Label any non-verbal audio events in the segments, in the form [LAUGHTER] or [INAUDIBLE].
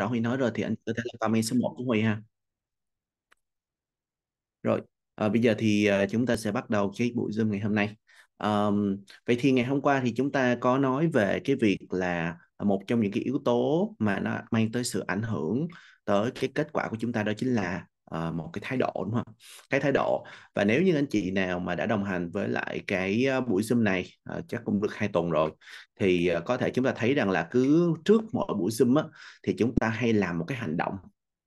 rõ Huy nói rồi thì anh có thể là comment số 1 của Huy ha rồi à, bây giờ thì ờ, chúng ta sẽ bắt đầu cái buổi Zoom ngày hôm nay um, vậy thì ngày hôm qua thì chúng ta có nói về cái việc là một trong những cái yếu tố mà nó mang tới sự ảnh hưởng tới cái kết quả của chúng ta đó chính là uh, một cái thái độ đúng không cái thái độ và nếu như anh chị nào mà đã đồng hành với lại cái ờ, buổi zoom này uh, chắc cũng được hai tuần rồi thì uh, có thể chúng ta thấy rằng là cứ trước mỗi buổi zoom á, thì chúng ta hay làm một cái hành động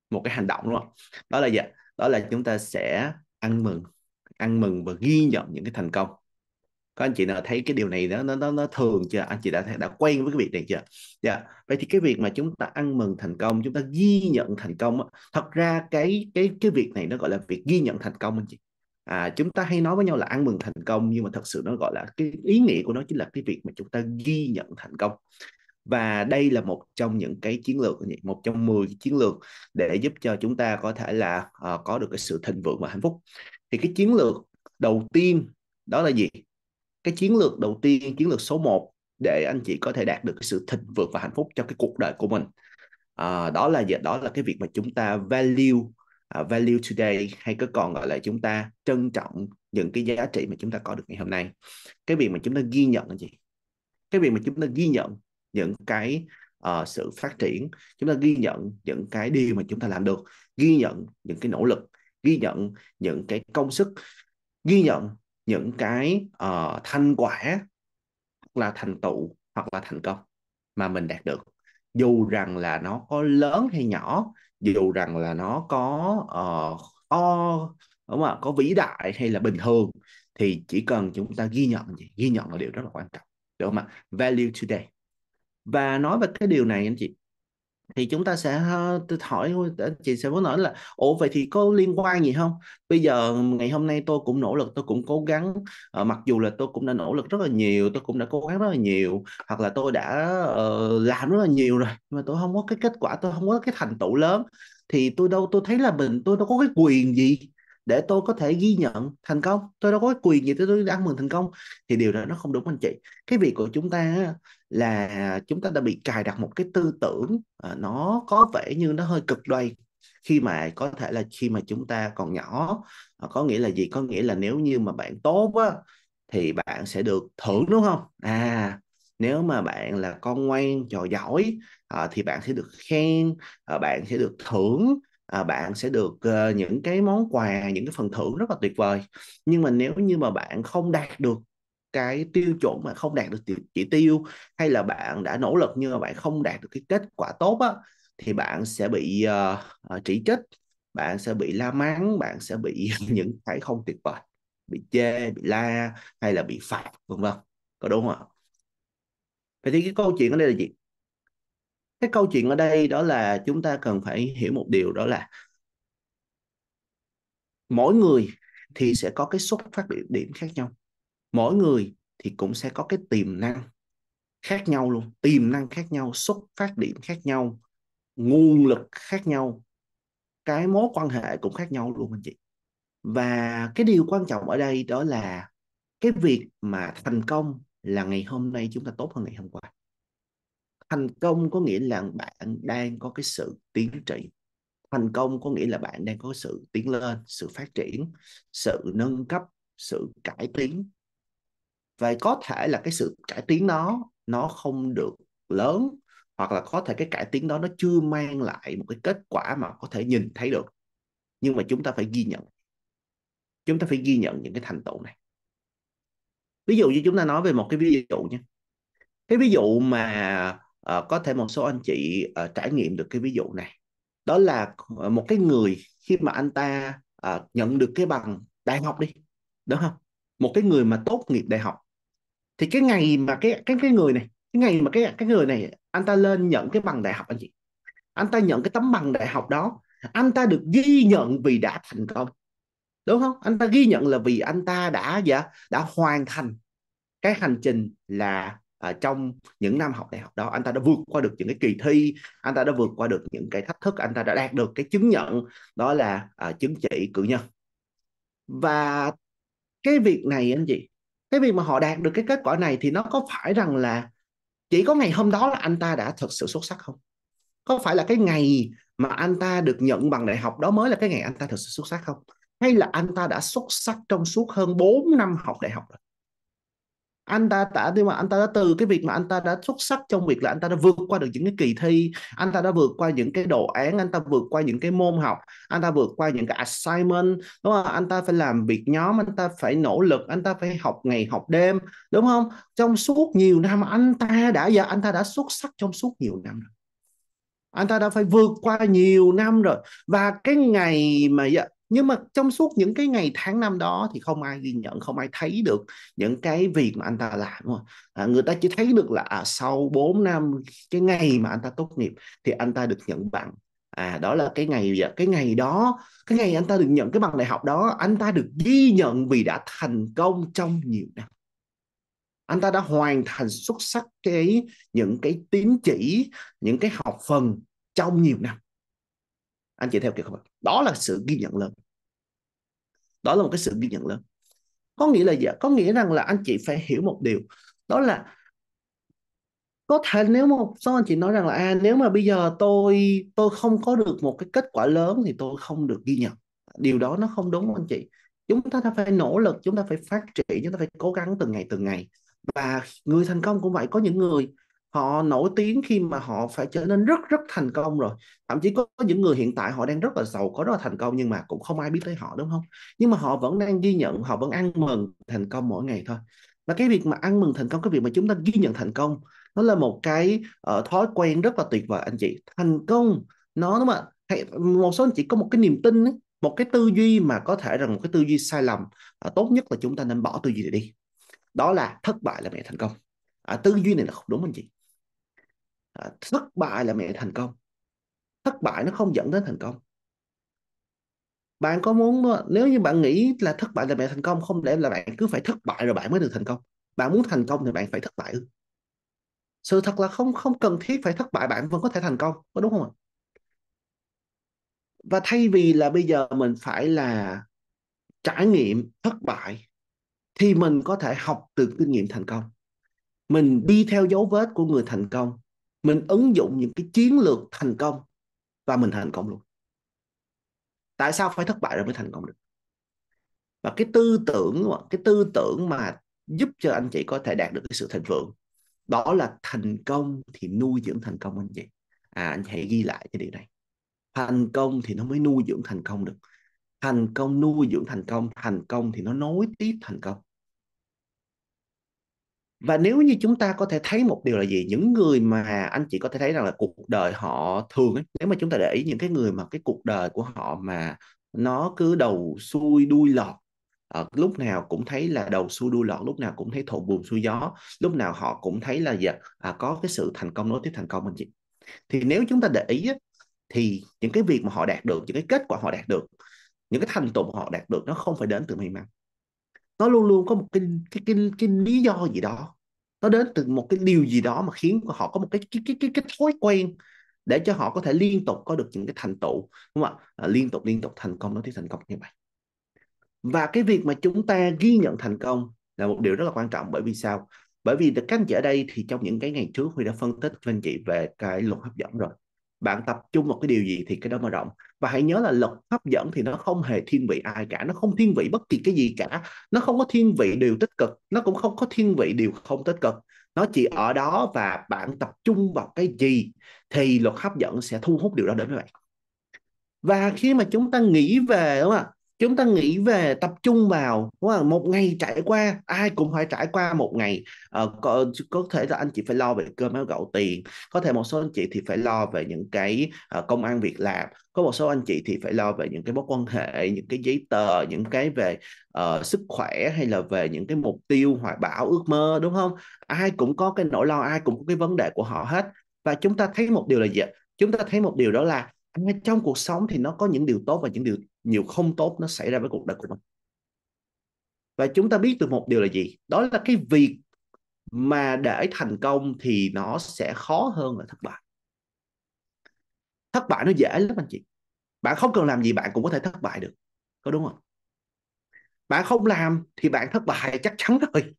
một cái hành động đúng không đó là gì đó là chúng ta sẽ ăn mừng ăn mừng và ghi nhận những cái thành công các anh chị nào thấy cái điều này nó nó nó thường chưa anh chị đã đã quen với cái việc này chưa dạ yeah. vậy thì cái việc mà chúng ta ăn mừng thành công chúng ta ghi nhận thành công thật ra cái cái cái việc này nó gọi là việc ghi nhận thành công anh chị à, chúng ta hay nói với nhau là ăn mừng thành công nhưng mà thật sự nó gọi là cái ý nghĩa của nó chính là cái việc mà chúng ta ghi nhận thành công và đây là một trong những cái chiến lược một trong 10 chiến lược để giúp cho chúng ta có thể là uh, có được cái sự thịnh vượng và hạnh phúc thì cái chiến lược đầu tiên đó là gì cái chiến lược đầu tiên chiến lược số 1 để anh chị có thể đạt được cái sự thịnh vượng và hạnh phúc cho cái cuộc đời của mình à, đó là gì đó là cái việc mà chúng ta value uh, value today hay cứ còn gọi là chúng ta trân trọng những cái giá trị mà chúng ta có được ngày hôm nay cái việc mà chúng ta ghi nhận anh chị. cái việc mà chúng ta ghi nhận những cái uh, sự phát triển chúng ta ghi nhận những cái điều mà chúng ta làm được ghi nhận những cái nỗ lực ghi nhận những cái công sức ghi nhận những cái uh, ờ, thanh quả là thành tựu hoặc là thành công mà mình đạt được dù rằng là nó có lớn hay nhỏ dù rằng là nó có uh, ờ, có đúng không? có vĩ đại hay là bình thường thì chỉ cần chúng ta ghi nhận gì ghi nhận là điều rất là quan trọng đúng không ạ value today và nói về cái điều này anh chị thì chúng ta sẽ ờ, tôi hỏi chị sẽ muốn nói là ủa vậy thì có liên quan gì không bây giờ ngày hôm nay tôi cũng nỗ lực tôi cũng cố gắng uh, mặc dù là tôi cũng đã nỗ lực rất là nhiều tôi cũng đã cố gắng rất là nhiều hoặc là tôi đã uh, làm rất là nhiều rồi nhưng mà tôi không có cái kết quả tôi không có cái thành tựu lớn thì tôi đâu tôi thấy là mình tôi đâu có cái quyền gì để tôi có thể ghi nhận thành công tôi đâu có cái quyền gì để tôi ăn mừng thành công thì điều đó nó không đúng anh chị cái việc của chúng ta là chúng ta đã bị cài đặt một cái tư tưởng à, nó có vẻ như nó hơi cực đoan khi mà có thể là khi mà chúng ta còn nhỏ à, có nghĩa là gì có nghĩa là nếu như mà bạn tốt á thì bạn sẽ được thưởng đúng không à nếu mà bạn là con ngoan trò giỏi à, thì bạn sẽ được khen à, bạn sẽ được thưởng à, bạn sẽ được uh, những cái món quà những cái phần thưởng rất là tuyệt vời nhưng mà nếu như mà bạn không đạt được cái tiêu chuẩn mà không đạt được chỉ, chỉ tiêu hay là bạn đã nỗ lực nhưng mà bạn không đạt được cái kết quả tốt á thì bạn sẽ bị uh, chỉ trích bạn sẽ bị la mắng bạn sẽ bị [LAUGHS] những cái không tuyệt vời bị chê bị la hay là bị phạt vân vân có đúng không ạ vậy thì cái câu chuyện ở đây là gì cái câu chuyện ở đây đó là chúng ta cần phải hiểu một điều đó là mỗi người thì sẽ có cái xuất phát điểm khác nhau mỗi người thì cũng sẽ có cái tiềm năng khác nhau luôn tiềm năng khác nhau xuất phát điểm khác nhau nguồn lực khác nhau cái mối quan hệ cũng khác nhau luôn anh chị và cái điều quan trọng ở đây đó là cái việc mà thành công là ngày hôm nay chúng ta tốt hơn ngày hôm qua thành công có nghĩa là bạn đang có cái sự tiến trị thành công có nghĩa là bạn đang có sự tiến lên sự phát triển sự nâng cấp sự cải tiến vậy có thể là cái sự cải tiến đó nó không được lớn hoặc là có thể cái cải tiến đó nó chưa mang lại một cái kết quả mà có thể nhìn thấy được nhưng mà chúng ta phải ghi nhận chúng ta phải ghi nhận những cái thành tựu này ví dụ như chúng ta nói về một cái ví dụ nhé cái ví dụ mà uh, có thể một số anh chị uh, trải nghiệm được cái ví dụ này đó là ờ, một cái người khi mà anh ta uh, nhận được cái bằng đại học đi đúng không một cái người mà tốt nghiệp đại học thì cái ngày mà cái cái cái người này cái ngày mà cái cái người này anh ta lên nhận cái bằng đại học anh chị anh ta nhận cái tấm bằng đại học đó anh ta được ghi nhận vì đã thành công đúng không anh ta ghi nhận là vì anh ta đã dạ, đã hoàn thành cái hành trình là ở à, trong những năm học đại học đó anh ta đã vượt qua được những cái kỳ thi anh ta đã vượt qua được những cái thách thức anh ta đã đạt được cái chứng nhận đó là uh, chứng chỉ cử nhân và cái việc này anh chị cái việc mà họ đạt được cái kết quả này thì nó có phải rằng là chỉ có ngày hôm đó là anh ta đã thật sự xuất sắc không có phải là cái ngày mà anh ta được nhận bằng đại học đó mới là cái ngày anh ta thật sự xuất sắc không hay là anh ta đã xuất sắc trong suốt hơn 4 năm học đại học rồi anh ta đã nhưng mà anh ta đã từ cái việc mà anh ta đã xuất sắc trong việc là anh ta đã vượt qua được những cái kỳ thi anh ta đã vượt qua những cái đồ án anh ta vượt qua những cái môn học anh ta vượt qua những cái assignment đúng không anh ta phải làm việc nhóm anh ta phải nỗ lực anh ta phải học ngày học đêm đúng không trong suốt nhiều năm anh ta đã và anh ta đã xuất sắc trong suốt nhiều năm rồi anh ta đã phải vượt qua nhiều năm rồi và cái ngày mà nhưng mà trong suốt những cái ngày tháng năm đó thì không ai ghi nhận không ai thấy được những cái việc mà anh ta làm à, người ta chỉ thấy được là à, sau 4 năm cái ngày mà anh ta tốt nghiệp thì anh ta được nhận bằng à đó là cái ngày cái ngày đó cái ngày anh ta được nhận cái bằng đại học đó anh ta được ghi nhận vì đã thành công trong nhiều năm anh ta đã hoàn thành xuất sắc cái những cái tín chỉ những cái học phần trong nhiều năm anh chị theo kịp không đó là sự ghi nhận lớn đó là một cái sự ghi nhận lớn có nghĩa là gì có nghĩa rằng là anh chị phải hiểu một điều đó là có thể nếu mà một anh chị nói rằng là à nếu mà bây giờ tôi tôi không có được một cái kết quả lớn thì tôi không được ghi nhận điều đó nó không đúng anh chị chúng ta phải nỗ lực chúng ta phải phát triển chúng ta phải cố gắng từng ngày từng ngày và người thành công cũng vậy có những người họ nổi tiếng khi mà họ phải trở nên rất rất thành công rồi thậm chí có những người hiện tại họ đang rất là giàu có rất là thành công nhưng mà cũng không ai biết tới họ đúng không nhưng mà họ vẫn đang ghi nhận họ vẫn ăn mừng thành công mỗi ngày thôi và cái việc mà ăn mừng thành công cái việc mà chúng ta ghi nhận thành công nó là một cái uh, thói quen rất là tuyệt vời anh chị thành công nó đúng không ạ một số anh chị có một cái niềm tin ấy, một cái tư duy mà có thể rằng một cái tư duy sai lầm uh, tốt nhất là chúng ta nên bỏ tư duy này đi đó là thất bại là mẹ thành công à, tư duy này là không đúng anh chị À, thất bại là mẹ thành công thất bại nó không dẫn đến thành công bạn có muốn ờ, nếu như bạn nghĩ là thất bại là mẹ thành công không để là bạn cứ phải thất bại rồi bạn mới được thành công bạn muốn thành công thì bạn phải thất bại sự thật là không không cần thiết phải thất bại bạn vẫn có thể thành công có đúng không ạ và thay vì là bây giờ mình phải là trải nghiệm thất bại thì mình có thể học từ kinh nghiệm thành công mình đi theo dấu vết của người thành công mình ứng dụng những cái chiến lược thành công và mình thành công luôn tại sao phải thất bại rồi mới thành công được và cái tư tưởng cái tư tưởng mà giúp cho anh chị có thể đạt được cái sự thịnh vượng đó là thành công thì nuôi dưỡng thành công anh chị à anh hãy ghi lại cái điều này thành công thì nó mới nuôi dưỡng thành công được thành công nuôi dưỡng thành công thành công thì nó nối tiếp thành công và nếu như chúng ta có thể thấy một điều là gì những người mà anh chị có thể thấy rằng là cuộc đời họ thường ấy, nếu mà chúng ta để ý những cái người mà cái cuộc đời của họ mà nó cứ đầu xuôi đuôi lọt à, lúc nào cũng thấy là đầu xuôi đuôi lọt lúc nào cũng thấy thổ buồn xuôi gió lúc nào họ cũng thấy là dạ, à, có cái sự thành công nối tiếp thành công anh chị thì nếu chúng ta để ý thì những cái việc mà họ đạt được những cái kết quả họ đạt được những cái thành tựu họ đạt được nó không phải đến từ may mắn nó luôn luôn có một cái cái cái, cái lý do gì đó nó đến từ một cái điều gì đó mà khiến họ có một cái cái cái cái, cái thói quen để cho họ có thể liên tục có được những cái thành tựu đúng không ạ à, liên tục liên tục thành công nó thì thành công như vậy và cái việc mà chúng ta ghi nhận thành công là một điều rất là quan trọng bởi vì sao bởi vì các anh chị ở đây thì trong những cái ngày trước huy đã phân tích với anh chị về cái luật hấp dẫn rồi bạn tập trung một cái điều gì thì cái đó mở rộng và hãy nhớ là luật hấp dẫn thì nó không hề thiên vị ai cả nó không thiên vị bất kỳ cái gì cả nó không có thiên vị điều tích cực nó cũng không có thiên vị điều không tích cực nó chỉ ở đó và bạn tập trung vào cái gì thì luật hấp dẫn sẽ thu hút điều đó đến với bạn và khi mà chúng ta nghĩ về đúng không ạ chúng ta nghĩ về tập trung vào đúng không? một ngày trải qua ai cũng phải trải qua một ngày ờ, có, có thể là anh chị phải lo về cơm áo gạo tiền có thể một số anh chị thì phải lo về những cái uh, công an việc làm có một số anh chị thì phải lo về những cái mối quan hệ những cái giấy tờ những cái về uh, sức khỏe hay là về những cái mục tiêu hoài bão ước mơ đúng không ai cũng có cái nỗi lo ai cũng có cái vấn đề của họ hết và chúng ta thấy một điều là gì chúng ta thấy một điều đó là à, trong cuộc sống thì nó có những điều tốt và những điều nhiều không tốt nó xảy ra với cuộc đời của mình và chúng ta biết được một điều là gì đó là cái việc mà để thành công thì nó sẽ khó hơn là thất bại thất bại nó dễ lắm anh chị bạn không cần làm gì bạn cũng có thể thất bại được có đúng không bạn không làm thì bạn thất bại chắc chắn rồi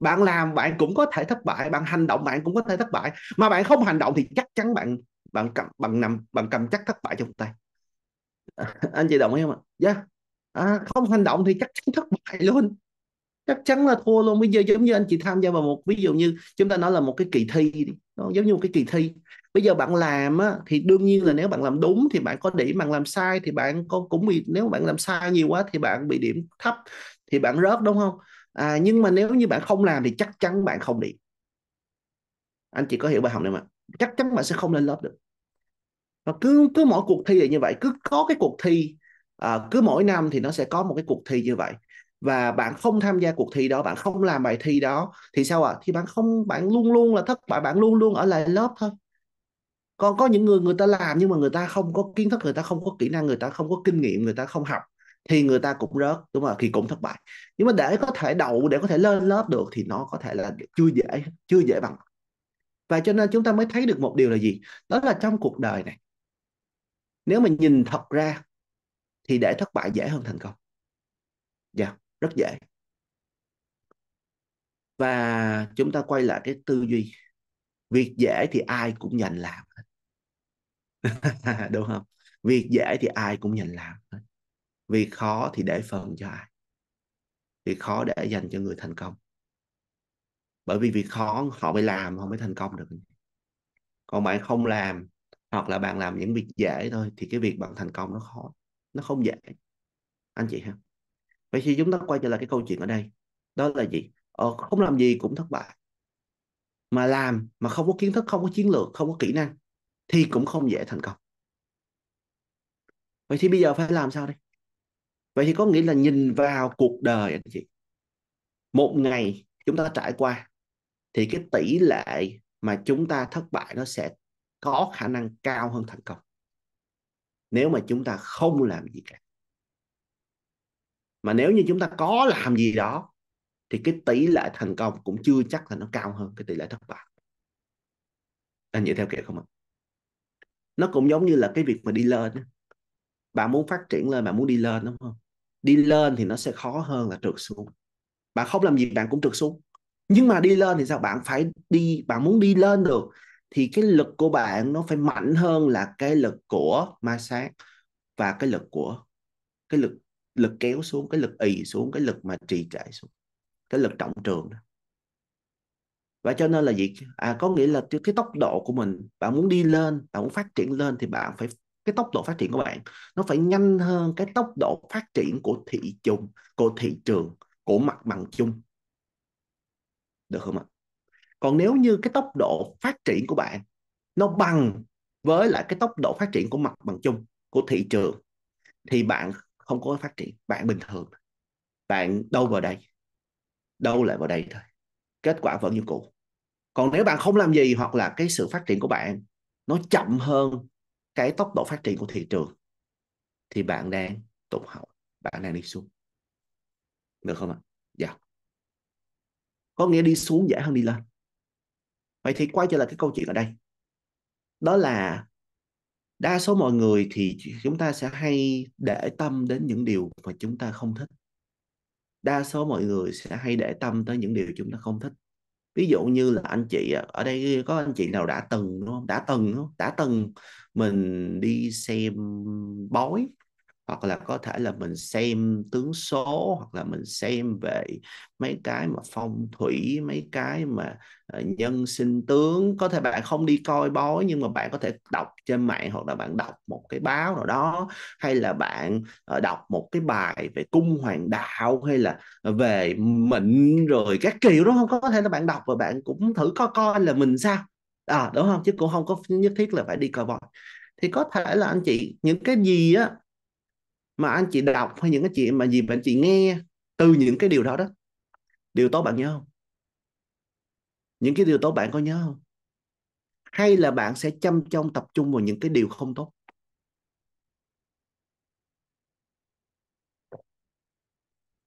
bạn làm bạn cũng có thể thất bại bạn hành động bạn cũng có thể thất bại mà bạn không hành động thì chắc chắn bạn bạn cầm bằng nằm bằng cầm chắc thất bại trong tay [LAUGHS] anh chị đồng ý không ạ dạ yeah. à, không hành động thì chắc chắn thất bại luôn chắc chắn là thua luôn bây giờ giống như anh chị tham gia vào một ví dụ như chúng ta nói là một cái kỳ thi đi giống như một cái kỳ thi bây giờ bạn làm á, thì đương nhiên là nếu bạn làm đúng thì bạn có điểm bạn làm sai thì bạn có cũng bị nếu bạn làm sai nhiều quá thì bạn bị điểm thấp thì bạn rớt đúng không à, nhưng mà nếu như bạn không làm thì chắc chắn bạn không điểm anh chị có hiểu bài học này mà chắc chắn bạn sẽ không lên lớp được và cứ cứ mỗi cuộc thi là như vậy cứ có cái cuộc thi à, cứ mỗi năm thì nó sẽ có một cái cuộc thi như vậy và bạn không tham gia cuộc thi đó bạn không làm bài thi đó thì sao ạ à? thì bạn không bạn luôn luôn là thất bại bạn luôn luôn ở lại lớp thôi còn có những người người ta làm nhưng mà người ta không có kiến thức người ta không có kỹ năng người ta không có kinh nghiệm người ta không học thì người ta cũng rớt đúng không thì cũng thất bại nhưng mà để có thể đậu để có thể lên lớp được thì nó có thể là chưa dễ chưa dễ bằng và cho nên chúng ta mới thấy được một điều là gì đó là trong cuộc đời này nếu mà nhìn thật ra thì để thất bại dễ hơn thành công dạ yeah, rất dễ và chúng ta quay lại cái tư duy việc dễ thì ai cũng nhận làm [LAUGHS] đúng không việc dễ thì ai cũng nhận làm việc khó thì để phần cho ai việc khó để dành cho người thành công bởi vì việc khó họ phải làm họ mới thành công được còn bạn không làm hoặc là bạn làm những việc dễ thôi thì cái việc bạn thành công nó khó nó không dễ anh chị ha vậy khi chúng ta quay trở lại cái câu chuyện ở đây đó là gì ờ, không làm gì cũng thất bại mà làm mà không có kiến thức không có chiến lược không có kỹ năng thì cũng không dễ thành công vậy thì bây giờ phải làm sao đây vậy thì có nghĩa là nhìn vào cuộc đời anh chị một ngày chúng ta trải qua thì cái tỷ lệ mà chúng ta thất bại nó sẽ có khả năng cao hơn thành công nếu mà chúng ta không làm gì cả mà nếu như chúng ta có làm gì đó thì cái tỷ lệ thành công cũng chưa chắc là nó cao hơn cái tỷ lệ thất bại anh hiểu theo kiểu không ạ nó cũng giống như là cái việc mà đi lên bạn muốn phát triển lên bạn muốn đi lên đúng không đi lên thì nó sẽ khó hơn là trượt xuống bạn không làm gì bạn cũng trượt xuống nhưng mà đi lên thì sao bạn phải đi bạn muốn đi lên được thì cái lực của bạn nó phải mạnh hơn là cái lực của ma sát và cái lực của cái lực lực kéo xuống cái lực ì xuống cái lực mà trì trệ xuống cái lực trọng trường đó và cho nên là gì à có nghĩa là cái tốc độ của mình bạn muốn đi lên bạn muốn phát triển lên thì bạn phải cái tốc độ phát triển của bạn nó phải nhanh hơn cái tốc độ phát triển của thị trường của thị trường của mặt bằng chung được không ạ còn nếu như cái tốc độ phát triển của bạn nó bằng với lại cái tốc độ phát triển của mặt bằng chung của thị trường thì bạn không có phát triển bạn bình thường bạn đâu vào đây đâu lại vào đây thôi kết quả vẫn như cũ còn nếu bạn không làm gì hoặc là cái sự phát triển của bạn nó chậm hơn cái tốc độ phát triển của thị trường thì bạn đang tụt hậu bạn đang đi xuống được không ạ dạ có nghĩa đi xuống dễ hơn đi lên vậy thì quay trở lại cái câu chuyện ở đây đó là đa số mọi người thì chúng ta sẽ hay để tâm đến những điều mà chúng ta không thích đa số mọi người sẽ hay để tâm tới những điều chúng ta không thích ví dụ như là anh chị ở đây có anh chị nào đã từng đúng không đã từng đúng không đã từng mình đi xem bói hoặc là có thể là mình xem tướng số hoặc là mình xem về mấy cái mà phong thủy mấy cái mà ờ, nhân sinh tướng có thể bạn không đi coi bói nhưng mà bạn có thể đọc trên mạng hoặc là bạn đọc một cái báo nào đó hay là bạn ờ, đọc một cái bài về cung hoàng đạo hay là về mệnh rồi các kiểu đó không có thể là bạn đọc và bạn cũng thử coi coi là mình sao à đúng không chứ cũng không có nhất thiết là phải đi coi bói thì có thể là anh chị những cái gì á mà anh chị đọc hay những cái chuyện mà gì mà anh chị nghe từ những cái điều đó đó điều tốt bạn nhớ không những cái điều tốt bạn có nhớ không hay là bạn sẽ chăm trong tập trung vào những cái điều không tốt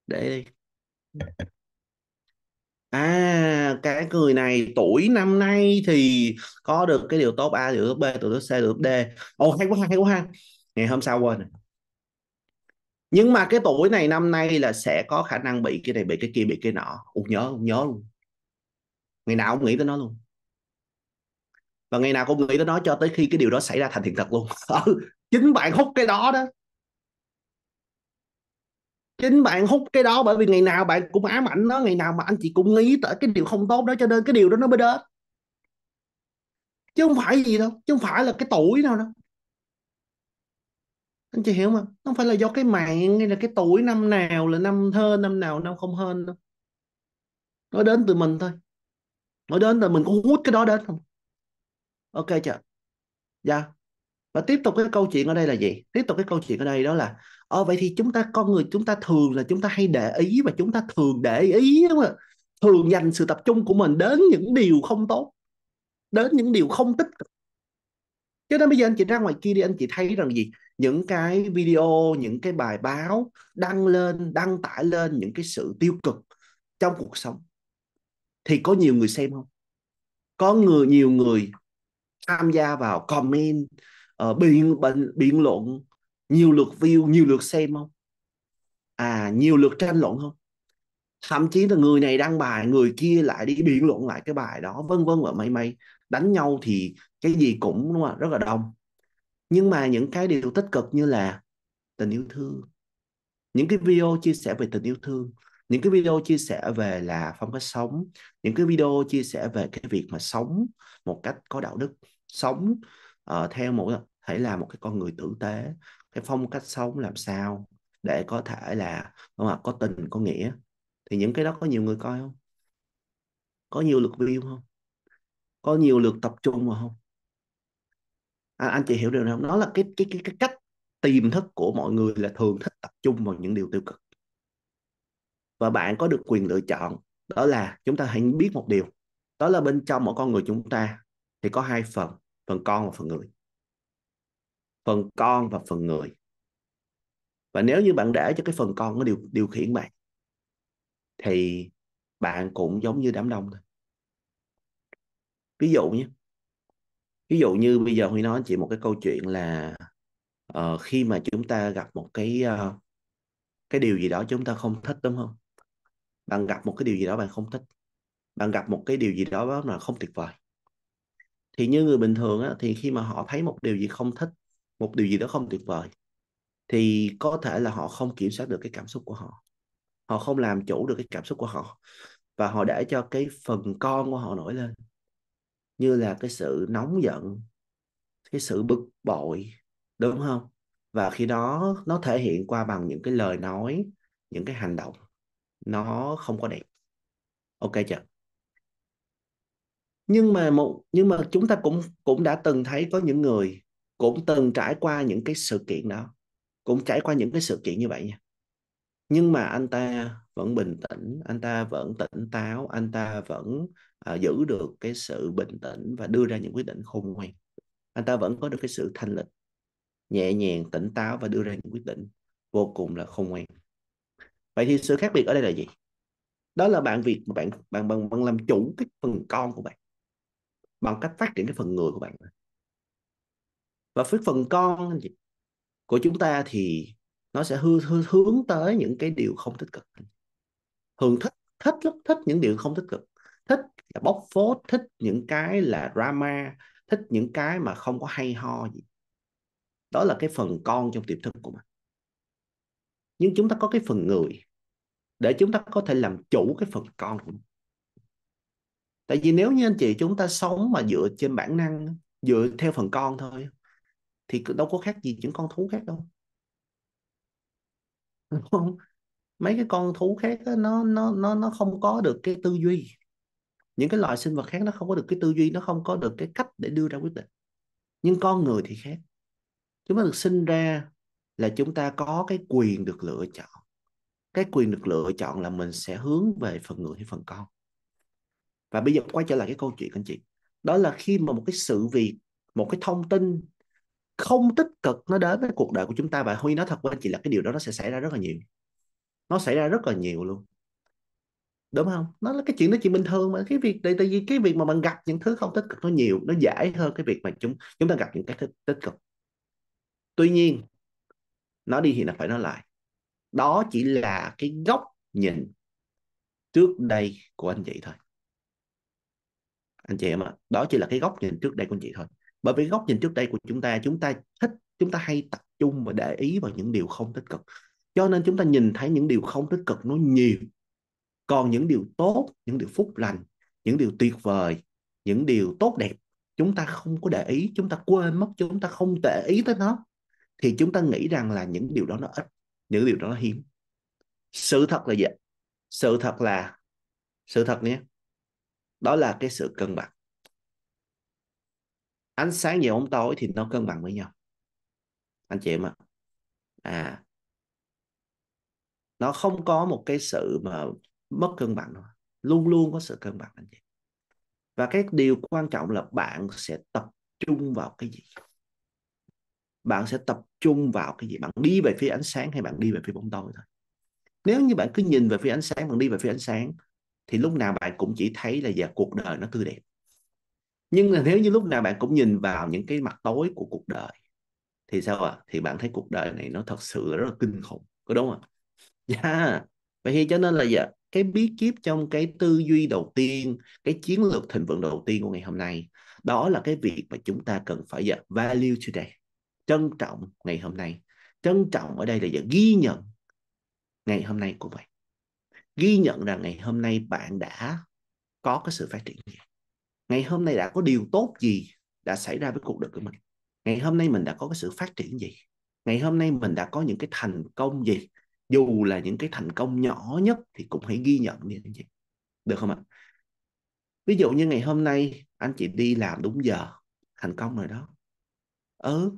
để đi à cái người này tuổi năm nay thì có được cái điều tốt a điều tốt b điều tốt c được d ồ hay quá hay quá ha ngày hôm sau quên rồi nhưng mà cái tuổi này năm nay là sẽ có khả năng bị cái này bị cái kia bị cái nọ út nhớ ông nhớ luôn ngày nào cũng nghĩ tới nó luôn và ngày nào cũng nghĩ tới nó cho tới khi cái điều đó xảy ra thành hiện thực luôn [LAUGHS] ờ, chính bạn hút cái đó đó chính bạn hút cái đó bởi vì ngày nào bạn cũng ám ảnh nó ngày nào mà anh chị cũng nghĩ tới cái điều không tốt đó cho nên cái điều đó nó mới đến chứ không phải gì đâu chứ không phải là cái tuổi nào đâu anh chị hiểu mà không phải là do cái mạng hay là cái tuổi năm nào là năm thơ năm nào năm không hơn đâu nó đến từ mình thôi nó đến là mình có hút cái đó đến không ok chưa dạ và tiếp tục cái câu chuyện ở đây là gì tiếp tục cái câu chuyện ở đây đó là ờ vậy thì chúng ta con người chúng ta thường là chúng ta hay để ý và chúng ta thường để ý đúng không thường dành sự tập trung của mình đến những điều không tốt đến những điều không tích cực cho nên bây giờ anh chị ra ngoài kia đi anh chị thấy rằng gì những cái video những cái bài báo đăng lên đăng tải lên những cái sự tiêu cực trong cuộc sống thì có nhiều người xem không có người nhiều người tham gia vào comment uh, biện bình biện luận nhiều lượt view nhiều lượt xem không à nhiều lượt tranh luận không thậm chí là người này đăng bài người kia lại đi biện luận lại cái bài đó vân vân và mây mây đánh nhau thì cái gì cũng đúng không rất là đông nhưng mà những cái điều tích cực như là tình yêu thương những cái video chia sẻ về tình yêu thương những cái video chia sẻ về là phong cách sống những cái video chia sẻ về cái việc mà sống một cách có đạo đức sống uh, theo một thể là một cái con người tử tế cái phong cách sống làm sao để có thể là đúng không? có tình có nghĩa thì những cái đó có nhiều người coi không có nhiều lượt view không có nhiều lượt tập trung mà không à, anh chị hiểu điều này không nó là cái cái cái, cái cách tiềm thức của mọi người là thường thích tập trung vào những điều tiêu cực và bạn có được quyền lựa chọn đó là chúng ta hãy biết một điều đó là bên trong mỗi con người chúng ta thì có hai phần phần con và phần người phần con và phần người và nếu như bạn để cho cái phần con nó điều điều khiển bạn thì bạn cũng giống như đám đông thôi ví dụ nhé ví dụ như bây giờ huy nói chị một cái câu chuyện là uh, khi mà chúng ta gặp một cái uh, cái điều gì đó chúng ta không thích đúng không bạn gặp một cái điều gì đó bạn không thích bạn gặp một cái điều gì đó mà không tuyệt vời thì như người bình thường á, thì khi mà họ thấy một điều gì không thích một điều gì đó không tuyệt vời thì có thể là họ không kiểm soát được cái cảm xúc của họ họ không làm chủ được cái cảm xúc của họ và họ để cho cái phần con của họ nổi lên như là cái sự nóng giận cái sự bực bội đúng không và khi đó nó thể hiện qua bằng những cái lời nói những cái hành động nó không có đẹp ok chưa nhưng mà một nhưng mà chúng ta cũng cũng đã từng thấy có những người cũng từng trải qua những cái sự kiện đó cũng trải qua những cái sự kiện như vậy nha nhưng mà anh ta vẫn bình tĩnh anh ta vẫn tỉnh táo anh ta vẫn uh, giữ được cái sự bình tĩnh và đưa ra những quyết định khôn ngoan anh ta vẫn có được cái sự thanh lịch nhẹ nhàng tỉnh táo và đưa ra những quyết định vô cùng là khôn ngoan vậy thì sự khác biệt ở đây là gì đó là bạn việc mà bạn bạn bằng bạn làm chủ cái phần con của bạn bằng cách phát triển cái phần người của bạn và với phần con của chúng ta thì nó sẽ hư, hư hướng tới những cái điều không tích cực thường thích thích lắm thích những điều không tích cực thích bóc phốt thích những cái là drama thích những cái mà không có hay ho gì đó là cái phần con trong tiềm thức của mình nhưng chúng ta có cái phần người để chúng ta có thể làm chủ cái phần con của mình tại vì nếu như anh chị chúng ta sống mà dựa trên bản năng dựa theo phần con thôi thì đâu có khác gì những con thú khác đâu đúng không mấy cái con thú khác đó, nó nó nó nó không có được cái tư duy những cái loài sinh vật khác nó không có được cái tư duy nó không có được cái cách để đưa ra quyết định nhưng con người thì khác chúng ta được sinh ra là chúng ta có cái quyền được lựa chọn cái quyền được lựa chọn là mình sẽ hướng về phần người hay phần con và bây giờ quay trở lại cái câu chuyện anh chị đó là khi mà một cái sự việc một cái thông tin không tích cực nó đến với cuộc đời của chúng ta và huy nói thật với anh chị là cái điều đó nó sẽ xảy ra rất là nhiều nó xảy ra rất là nhiều luôn đúng không nó là cái chuyện nó chỉ bình thường mà cái việc tại vì cái việc mà bạn gặp những thứ không tích cực nó nhiều nó dễ hơn cái việc mà chúng chúng ta gặp những cái tích cực tuy nhiên nó đi thì nó phải nói lại đó chỉ là cái góc nhìn trước đây của anh chị thôi anh chị em ạ đó chỉ là cái góc nhìn trước đây của anh chị thôi bởi vì góc nhìn trước đây của chúng ta chúng ta thích chúng ta hay tập trung và để ý vào những điều không tích cực cho nên chúng ta nhìn thấy những điều không tích cực nó nhiều còn những điều tốt những điều phúc lành những điều tuyệt vời những điều tốt đẹp chúng ta không có để ý chúng ta quên mất chúng ta không để ý tới nó thì chúng ta nghĩ rằng là những điều đó nó ít những điều đó nó hiếm sự thật là gì sự thật là sự thật nhé đó là cái sự cân bằng ánh sáng và bóng tối thì nó cân bằng với nhau anh chị em ạ à nó không có một cái sự mà mất cân bằng đâu luôn luôn có sự cân bằng anh chị và cái điều quan trọng là bạn sẽ tập trung vào cái gì bạn sẽ tập trung vào cái gì bạn đi về phía ánh sáng hay bạn đi về phía bóng tối thôi nếu như bạn cứ nhìn về phía ánh sáng bạn đi về phía ánh sáng thì lúc nào bạn cũng chỉ thấy là giờ cuộc đời nó tươi đẹp nhưng là nếu như lúc nào bạn cũng nhìn vào những cái mặt tối của cuộc đời thì sao ạ à? thì bạn thấy cuộc đời này nó thật sự rất là kinh khủng có đúng không ạ [LAUGHS] yeah. vậy thì cho nên là dạ, cái bí kíp trong cái tư duy đầu tiên cái chiến lược thịnh vượng đầu tiên của ngày hôm nay đó là cái việc mà chúng ta cần phải dạ, value today trân trọng ngày hôm nay trân trọng ở đây là dạ, ghi nhận ngày hôm nay của bạn ghi nhận rằng ngày hôm nay bạn đã có cái sự phát triển gì ngày hôm nay đã có điều tốt gì đã xảy ra với cuộc đời của mình ngày hôm nay mình đã có cái sự phát triển gì ngày hôm nay mình đã có những cái thành công gì dù là những cái thành công nhỏ nhất thì cũng hãy ghi nhận đi anh được không ạ ví dụ như ngày hôm nay anh chị đi làm đúng giờ thành công rồi đó ừ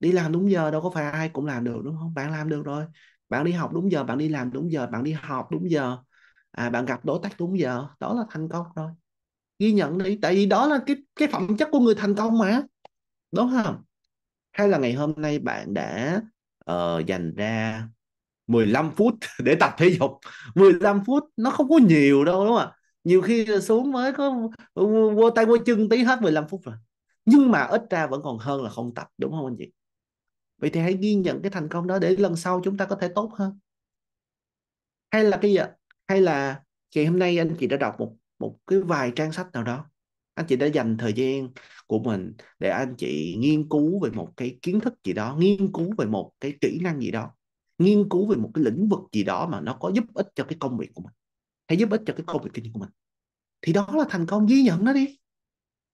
đi làm đúng giờ đâu có phải ai cũng làm được đúng không bạn làm được rồi bạn đi học đúng giờ bạn đi làm đúng giờ bạn đi học đúng giờ à, bạn gặp đối tác đúng giờ đó là thành công rồi ghi nhận đi tại vì đó là cái cái phẩm chất của người thành công mà đúng không hay là ngày hôm nay bạn đã uh, dành ra 15 phút [LAUGHS] để tập thể dục 15 phút nó không có nhiều đâu đúng không ạ nhiều khi xuống mới có vô tay vô chân tí hết 15 phút rồi nhưng mà ít ra vẫn còn hơn là không tập đúng không anh chị vậy thì hãy ghi nhận cái thành công đó để lần sau chúng ta có thể tốt hơn hay là cái gì hay là ngày hôm nay anh chị đã đọc một một cái vài trang sách nào đó anh chị đã dành thời gian của mình để anh chị nghiên cứu về một cái kiến thức gì đó nghiên cứu về một cái kỹ năng gì đó nghiên cứu về một cái lĩnh vực gì đó mà nó có giúp ích cho cái công việc của mình hay giúp ích cho cái công việc kinh doanh của mình thì đó là thành công ghi nhận nó đi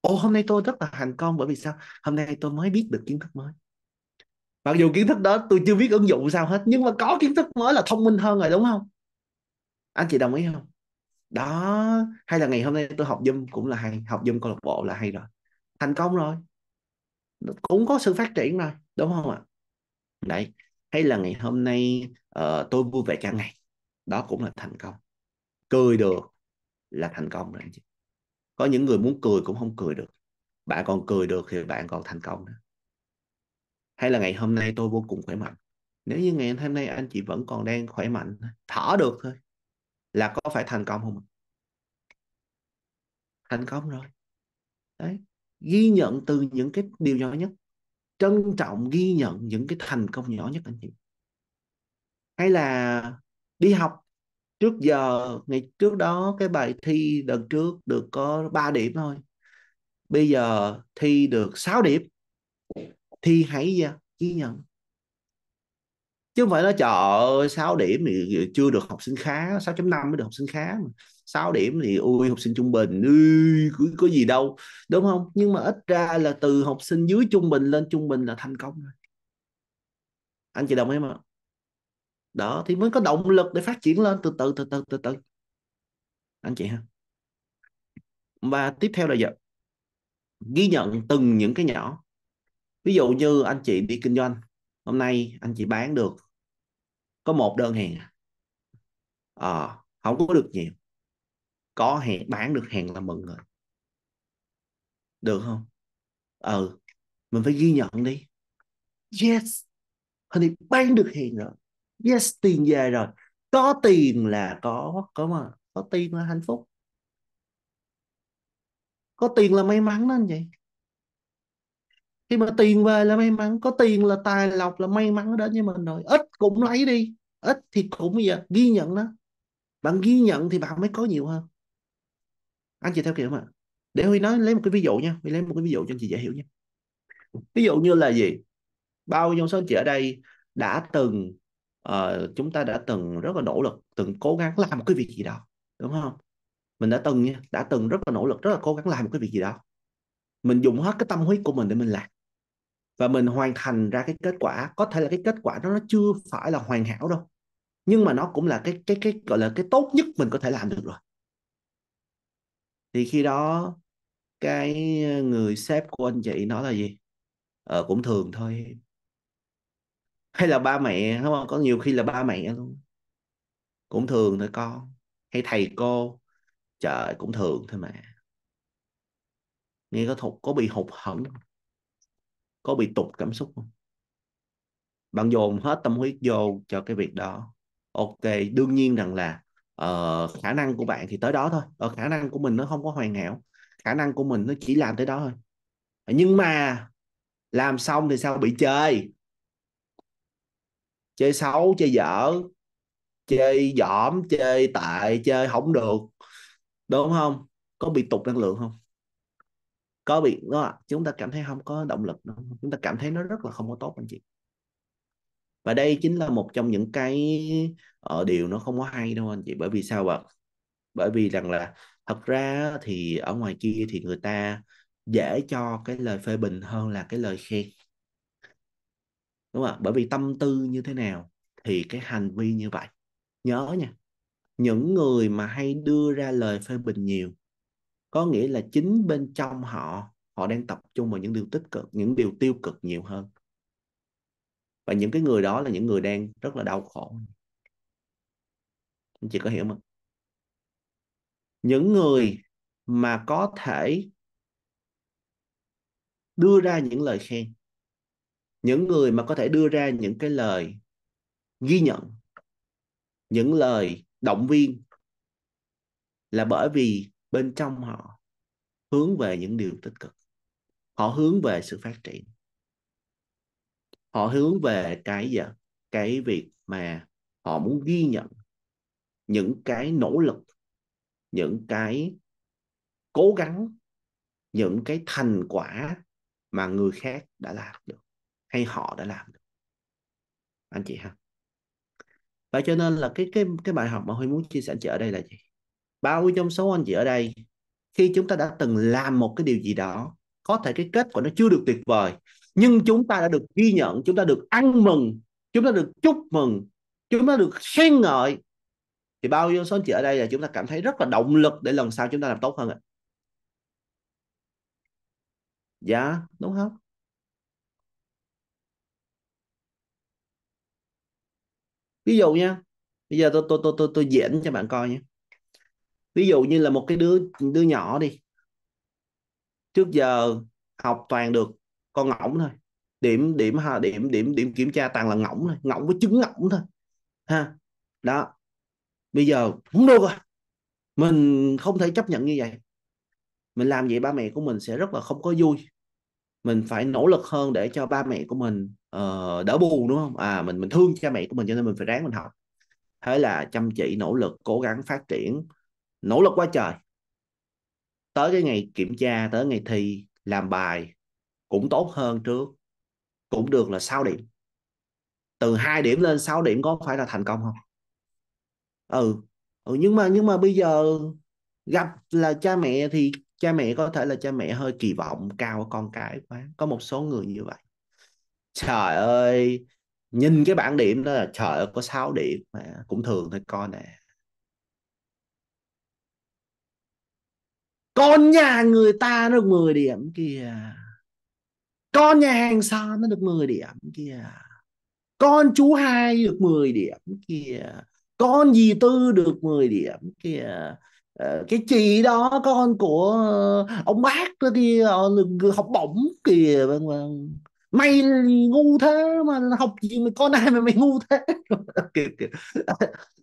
ồ hôm nay tôi rất là thành công bởi vì sao hôm nay tôi mới biết được kiến thức mới mặc dù kiến thức đó tôi chưa biết ứng dụng sao hết nhưng mà có kiến thức mới là thông minh hơn rồi đúng không anh chị đồng ý không đó hay là ngày hôm nay tôi học Zoom cũng là hay học Zoom câu lạc bộ là hay rồi thành công rồi cũng có sự phát triển rồi đúng không ạ đấy hay là ngày hôm nay uh, tôi vui vẻ cả ngày đó cũng là thành công cười được là thành công rồi anh chị có những người muốn cười cũng không cười được bạn còn cười được thì bạn còn thành công nữa hay là ngày hôm nay tôi vô cùng khỏe mạnh nếu như ngày hôm nay anh chị vẫn còn đang khỏe mạnh thở được thôi là có phải thành công không thành công rồi đấy ghi nhận từ những cái điều nhỏ nhất trân trọng ghi nhận những cái thành công nhỏ nhất anh chị hay là đi học trước giờ ngày trước đó cái bài thi đợt trước được có 3 điểm thôi bây giờ thi được 6 điểm thi hãy ghi nhận chứ không phải nó trời sáu điểm thì chưa được học sinh khá 6.5 mới được học sinh khá mà 6 điểm thì ui học sinh trung bình ui, có, gì đâu đúng không nhưng mà ít ra là từ học sinh dưới trung bình lên trung bình là thành công rồi anh chị đồng ý không đó thì mới có động lực để phát triển lên từ từ từ từ từ từ anh chị ha và tiếp theo là gì ghi nhận từng những cái nhỏ ví dụ như anh chị đi kinh doanh hôm nay anh chị bán được có một đơn hàng à, ờ, không có được nhiều có hàng bán được hàng là mừng rồi được không ừ mình phải ghi nhận đi yes hình thì bán được hàng rồi yes tiền về rồi có tiền là có có mà có tiền là hạnh phúc có tiền là may mắn đó anh chị khi mà tiền về là may mắn có tiền là tài lộc là may mắn đến với mình rồi ít cũng lấy đi ít thì cũng bây ghi nhận đó, bạn ghi nhận thì bạn mới có nhiều hơn anh chị theo kiểu mà để huy nói lấy một cái ví dụ nha huy lấy một cái ví dụ cho anh chị dễ hiểu nha ví dụ như là gì bao nhiêu số anh chị ở đây đã từng uh, chúng ta đã từng rất là nỗ lực từng cố gắng làm một cái việc gì đó đúng không mình đã từng nha đã từng rất là nỗ lực rất là cố gắng làm một cái việc gì đó mình dùng hết cái tâm huyết của mình để mình làm và mình hoàn thành ra cái kết quả có thể là cái kết quả đó nó chưa phải là hoàn hảo đâu nhưng mà nó cũng là cái cái cái gọi là cái tốt nhất mình có thể làm được rồi thì khi đó cái người sếp của anh chị nói là gì ờ, cũng thường thôi hay là ba mẹ đúng không có nhiều khi là ba mẹ luôn cũng thường thôi con hay thầy cô trời cũng thường thôi mà nghe có thục có bị hụt hẫng không có bị tụt cảm xúc không bạn dồn hết tâm huyết vô cho cái việc đó ok đương nhiên rằng là uh, khả năng của bạn thì tới đó thôi ở ờ, khả năng của mình nó không có hoàn hảo khả năng của mình nó chỉ làm tới đó thôi nhưng mà làm xong thì sao bị chơi chơi xấu chơi dở chơi dỏm chơi tệ chơi không được đúng không có bị tụt năng lượng không có bị đó chúng ta cảm thấy không có động lực nữa. chúng ta cảm thấy nó rất là không có tốt anh chị và đây chính là một trong những cái ở ờ, điều nó không có hay đâu anh chị bởi vì sao ạ bởi vì rằng là thật ra thì ở ngoài kia thì người ta dễ cho cái lời phê bình hơn là cái lời khen đúng không ạ bởi vì tâm tư như thế nào thì cái hành vi như vậy nhớ nha những người mà hay đưa ra lời phê bình nhiều có nghĩa là chính bên trong họ họ đang tập trung vào những điều tích cực những điều tiêu cực nhiều hơn và những cái người đó là những người đang rất là đau khổ ừ. anh chị có hiểu không những người mà có thể đưa ra những lời khen những người mà có thể đưa ra những cái lời ghi nhận những lời động viên là bởi vì bên trong họ hướng về những điều tích cực họ hướng về sự phát triển họ hướng về cái gì, cái việc mà họ muốn ghi nhận những cái nỗ lực những cái cố gắng những cái thành quả mà người khác đã làm được hay họ đã làm được anh chị ha Và cho nên là cái cái cái bài học mà huy muốn chia sẻ chị ở đây là gì bao nhiêu trong số anh chị ở đây khi chúng ta đã từng làm một cái điều gì đó có thể cái kết quả nó chưa được tuyệt vời nhưng chúng ta đã được ghi nhận chúng ta được ăn mừng chúng ta được chúc mừng chúng ta được khen ngợi thì bao nhiêu số anh chị ở đây là chúng ta cảm thấy rất là động lực để lần sau chúng ta làm tốt hơn ạ dạ đúng không ví dụ nha bây giờ tôi tôi tôi tôi tôi diễn cho bạn coi nhé ví dụ như là một cái đứa đứa nhỏ đi trước giờ học toàn được con ngỗng thôi điểm điểm ha điểm điểm điểm kiểm tra toàn là ngỗng thôi ngỗng với trứng ngỗng thôi ha đó bây giờ không được rồi mình không thể chấp nhận như vậy mình làm vậy ba mẹ của mình sẽ rất là không có vui mình phải nỗ lực hơn để cho ba mẹ của mình uh, đỡ buồn đúng không à mình mình thương cha mẹ của mình cho nên mình phải ráng mình học thế là chăm chỉ nỗ lực cố gắng phát triển nỗ lực quá trời tới cái ngày kiểm tra tới ngày thi làm bài cũng tốt hơn trước cũng được là sáu điểm từ hai điểm lên 6 điểm có phải là thành công không ừ, ừ nhưng mà nhưng mà bây giờ gặp là cha mẹ thì cha mẹ có thể là cha mẹ hơi kỳ vọng cao ở con cái quá có một số người như vậy trời ơi nhìn cái bảng điểm đó là trời ơi có 6 điểm mà cũng thường thôi con nè con nhà người ta nó được 10 điểm kìa con nhà hàng xóm nó được 10 điểm kìa con chú hai được 10 điểm kìa con dì tư được 10 điểm kìa ờ, cái chị đó con của ờ, ông bác đó ờ, được học bổng kìa vân vân mày ngu thế mà học gì mà con này mà mày ngu thế [LAUGHS]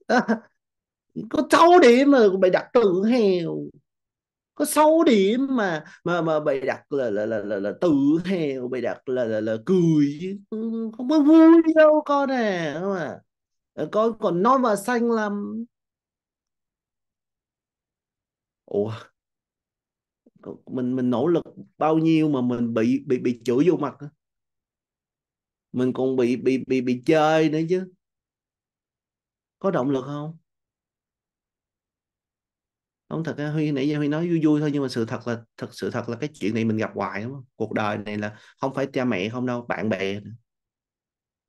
[LAUGHS] có cháu điểm mà mày đặt tượng heo có 6 điểm mà mà mà bày đặt là là là là, là tự hèo bày đặt là là là cười không có vui đâu con à không à. ờ, con còn non và xanh lắm ủa mình mình nỗ lực bao nhiêu mà mình bị bị bị chửi vô mặt mình còn bị bị bị bị chơi nữa chứ có động lực không không thật huy nãy giờ huy nói vui vui thôi nhưng mà sự thật là thật sự thật là cái chuyện này mình gặp hoài đúng không cuộc đời này là không phải cha mẹ không đâu bạn bè nữa.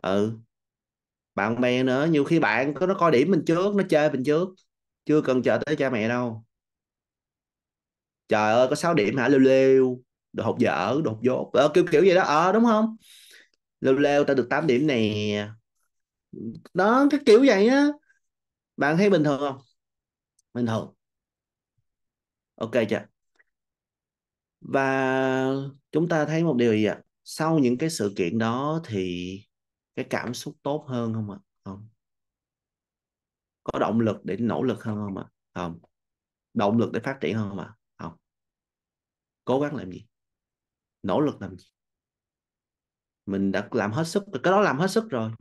ừ bạn bè nữa nhiều khi bạn có nó coi điểm mình trước nó chơi mình trước chưa cần chờ tới cha mẹ đâu trời ơi có 6 điểm hả lêu lêu đồ học dở đồ học dốt ờ, kiểu kiểu vậy đó ờ đúng không lêu lêu ta được 8 điểm nè đó cái kiểu vậy á bạn thấy bình thường không bình thường ok chưa và chúng ta thấy một điều gì ạ sau những cái sự kiện đó thì cái cảm xúc tốt hơn không ạ không có động lực để nỗ lực hơn không ạ không động lực để phát triển hơn không ạ không cố gắng làm gì nỗ lực làm gì mình đã làm hết sức cái đó làm hết sức rồi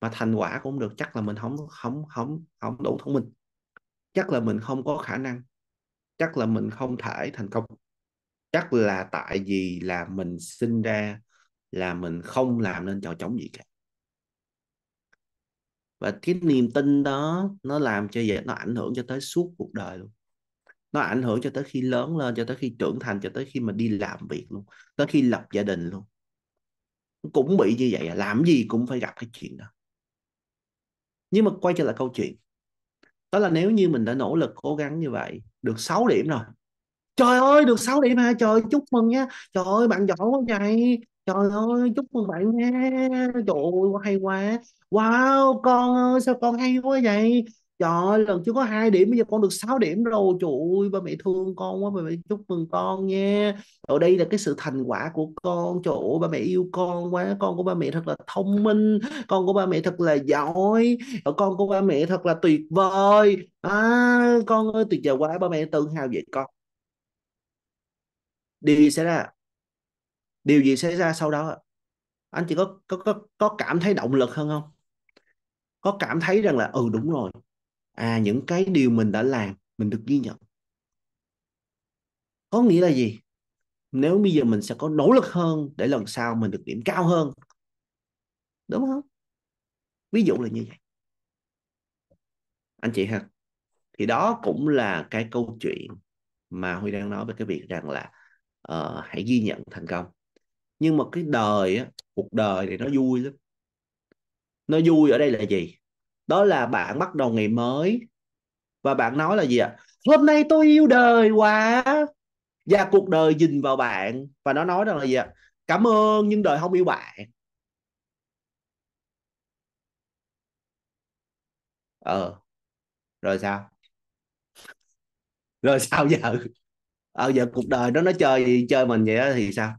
mà thành quả cũng được chắc là mình không không không không đủ thông minh chắc là mình không có khả năng chắc là mình không thể thành công chắc là tại vì là mình sinh ra là mình không làm nên trò chống gì cả và cái niềm tin đó nó làm cho vậy nó ảnh hưởng cho tới suốt cuộc đời luôn nó ảnh hưởng cho tới khi lớn lên cho tới khi trưởng thành cho tới khi mà đi làm việc luôn tới khi lập gia đình luôn cũng bị như vậy à, làm gì cũng phải gặp cái chuyện đó nhưng mà quay trở lại câu chuyện đó là nếu như mình đã nỗ lực cố gắng như vậy được 6 điểm rồi trời ơi được 6 điểm hả à. trời chúc mừng nha trời ơi bạn giỏi quá vậy trời ơi chúc mừng bạn nha trời ơi hay quá wow con ơi sao con hay quá vậy trời ơi lần trước có hai điểm bây giờ con được 6 điểm rồi trời ơi ba mẹ thương con quá ba mẹ chúc mừng con nha ở đây là cái sự thành quả của con trời ơi ba mẹ yêu con quá con của ba mẹ thật là thông minh con của ba mẹ thật là giỏi con của ba mẹ thật là tuyệt vời à, con ơi tuyệt vời quá ba mẹ tự hào về con điều gì sẽ ra điều gì sẽ ra sau đó anh chị có có có, có cảm thấy động lực hơn không có cảm thấy rằng là ừ đúng rồi à những cái điều mình đã làm mình được ghi nhận có nghĩa là gì nếu bây giờ mình sẽ có nỗ lực hơn để lần sau mình được điểm cao hơn đúng không ví dụ là như vậy anh chị ha thì đó cũng là cái câu chuyện mà huy đang nói về cái việc rằng là uh, hãy ghi nhận thành công nhưng mà cái đời á cuộc đời thì nó vui lắm nó vui ở đây là gì đó là bạn bắt đầu ngày mới và bạn nói là gì ạ hôm nay tôi yêu đời quá và cuộc đời nhìn vào bạn và nó nói rằng là gì ạ cảm ơn nhưng đời không yêu bạn ờ rồi sao rồi sao giờ ờ giờ cuộc đời đó nó chơi chơi mình vậy đó thì sao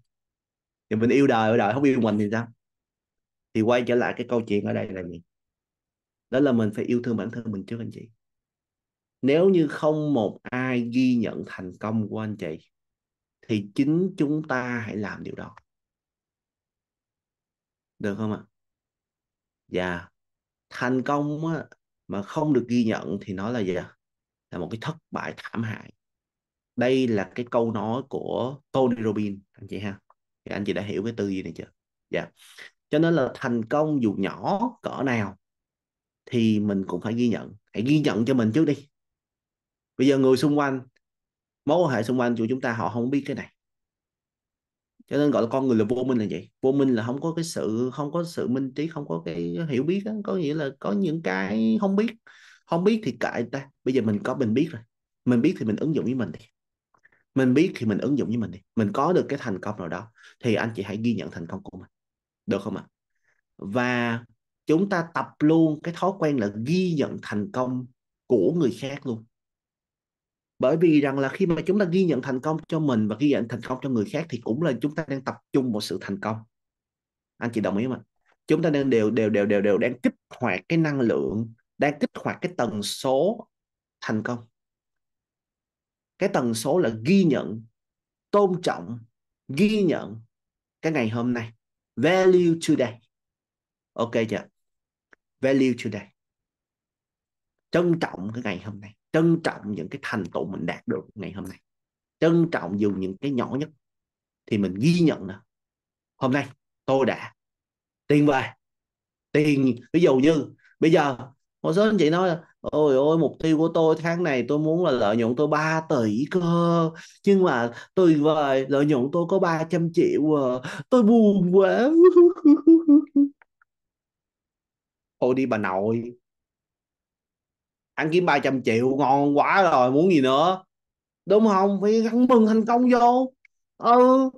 thì mình yêu đời đời không yêu mình thì sao thì quay trở lại cái câu chuyện ở đây là gì đó là mình phải yêu thương bản thân mình trước anh chị nếu như không một ai ghi nhận thành công của anh chị thì chính chúng ta hãy làm điều đó được không ạ dạ thành công á, mà không được ghi nhận thì nó là gì à? là một cái thất bại thảm hại đây là cái câu nói của Tony Robbins anh chị ha thì anh chị đã hiểu cái tư duy này chưa dạ cho nên là thành công dù nhỏ cỡ nào thì mình cũng phải ghi nhận hãy ghi nhận cho mình trước đi bây giờ người xung quanh mối quan hệ xung quanh của chúng ta họ không biết cái này cho nên gọi là con người là vô minh là vậy vô minh là không có cái sự không có sự minh trí không có cái hiểu biết đó. có nghĩa là có những cái không biết không biết thì cãi ta bây giờ mình có mình biết rồi mình biết thì mình ứng dụng với mình đi mình biết thì mình ứng dụng với mình đi mình có được cái thành công nào đó thì anh chị hãy ghi nhận thành công của mình được không ạ và chúng ta tập luôn cái thói quen là ghi nhận thành công của người khác luôn bởi vì rằng là khi mà chúng ta ghi nhận thành công cho mình và ghi nhận thành công cho người khác thì cũng là chúng ta đang tập trung một sự thành công anh chị đồng ý không ạ chúng ta đang đều đều đều đều đều đang kích hoạt cái năng lượng đang kích hoạt cái tần số thành công cái tần số là ghi nhận tôn trọng ghi nhận cái ngày hôm nay value today ok chưa value today trân trọng cái ngày hôm nay trân trọng những cái thành tựu mình đạt được ngày hôm nay trân trọng dù những cái nhỏ nhất thì mình ghi nhận nè. hôm nay tôi đã tiền về tiền ví dụ như bây giờ một số anh chị nói là, ôi ôi mục tiêu của tôi tháng này tôi muốn là lợi nhuận tôi 3 tỷ cơ nhưng mà tôi về lợi nhuận tôi có 300 triệu à. tôi buồn quá [LAUGHS] thôi đi bà nội ăn kiếm 300 triệu ngon quá rồi muốn gì nữa đúng không phải gắn mừng thành công vô ừ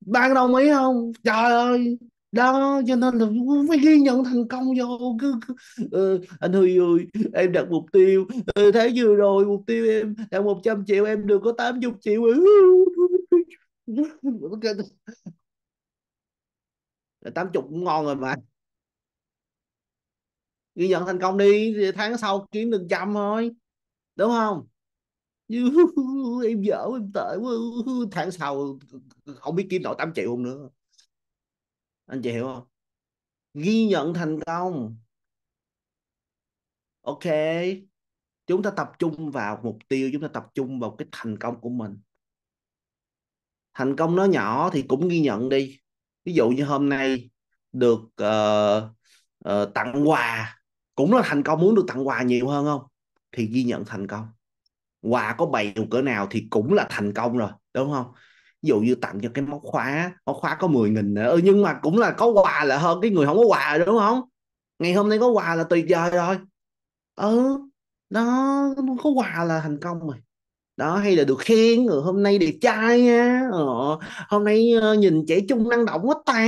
bạn đồng ý không trời ơi đó cho nên là phải ghi nhận thành công vô cứ, cứ ừ, anh Huy ơi em đặt mục tiêu ừ, thế vừa rồi mục tiêu em đặt 100 triệu em được có 80 triệu ừ. [LAUGHS] tám chục cũng ngon rồi mà ghi nhận thành công đi thì tháng sau kiếm được trăm thôi đúng không Như em dở em tệ quá tháng sau không biết kiếm nổi 8 triệu không nữa anh chị hiểu không ghi nhận thành công ok chúng ta tập trung vào mục tiêu chúng ta tập trung vào cái thành công của mình thành công nó nhỏ thì cũng ghi nhận đi ví dụ như hôm nay được uh, uh, tặng quà cũng là thành công muốn được tặng quà nhiều hơn không thì ghi nhận thành công quà có bày cỡ nào thì cũng là thành công rồi đúng không ví dụ như tặng cho cái móc khóa móc khóa có 10 nghìn nữa ừ, nhưng mà cũng là có quà là hơn cái người không có quà đúng không ngày hôm nay có quà là tuyệt vời rồi ừ đó có quà là thành công rồi đó hay là được khen rồi ừ, hôm nay đẹp trai nha rồi, ờ, hôm nay ờ, nhìn trẻ trung năng động quá ta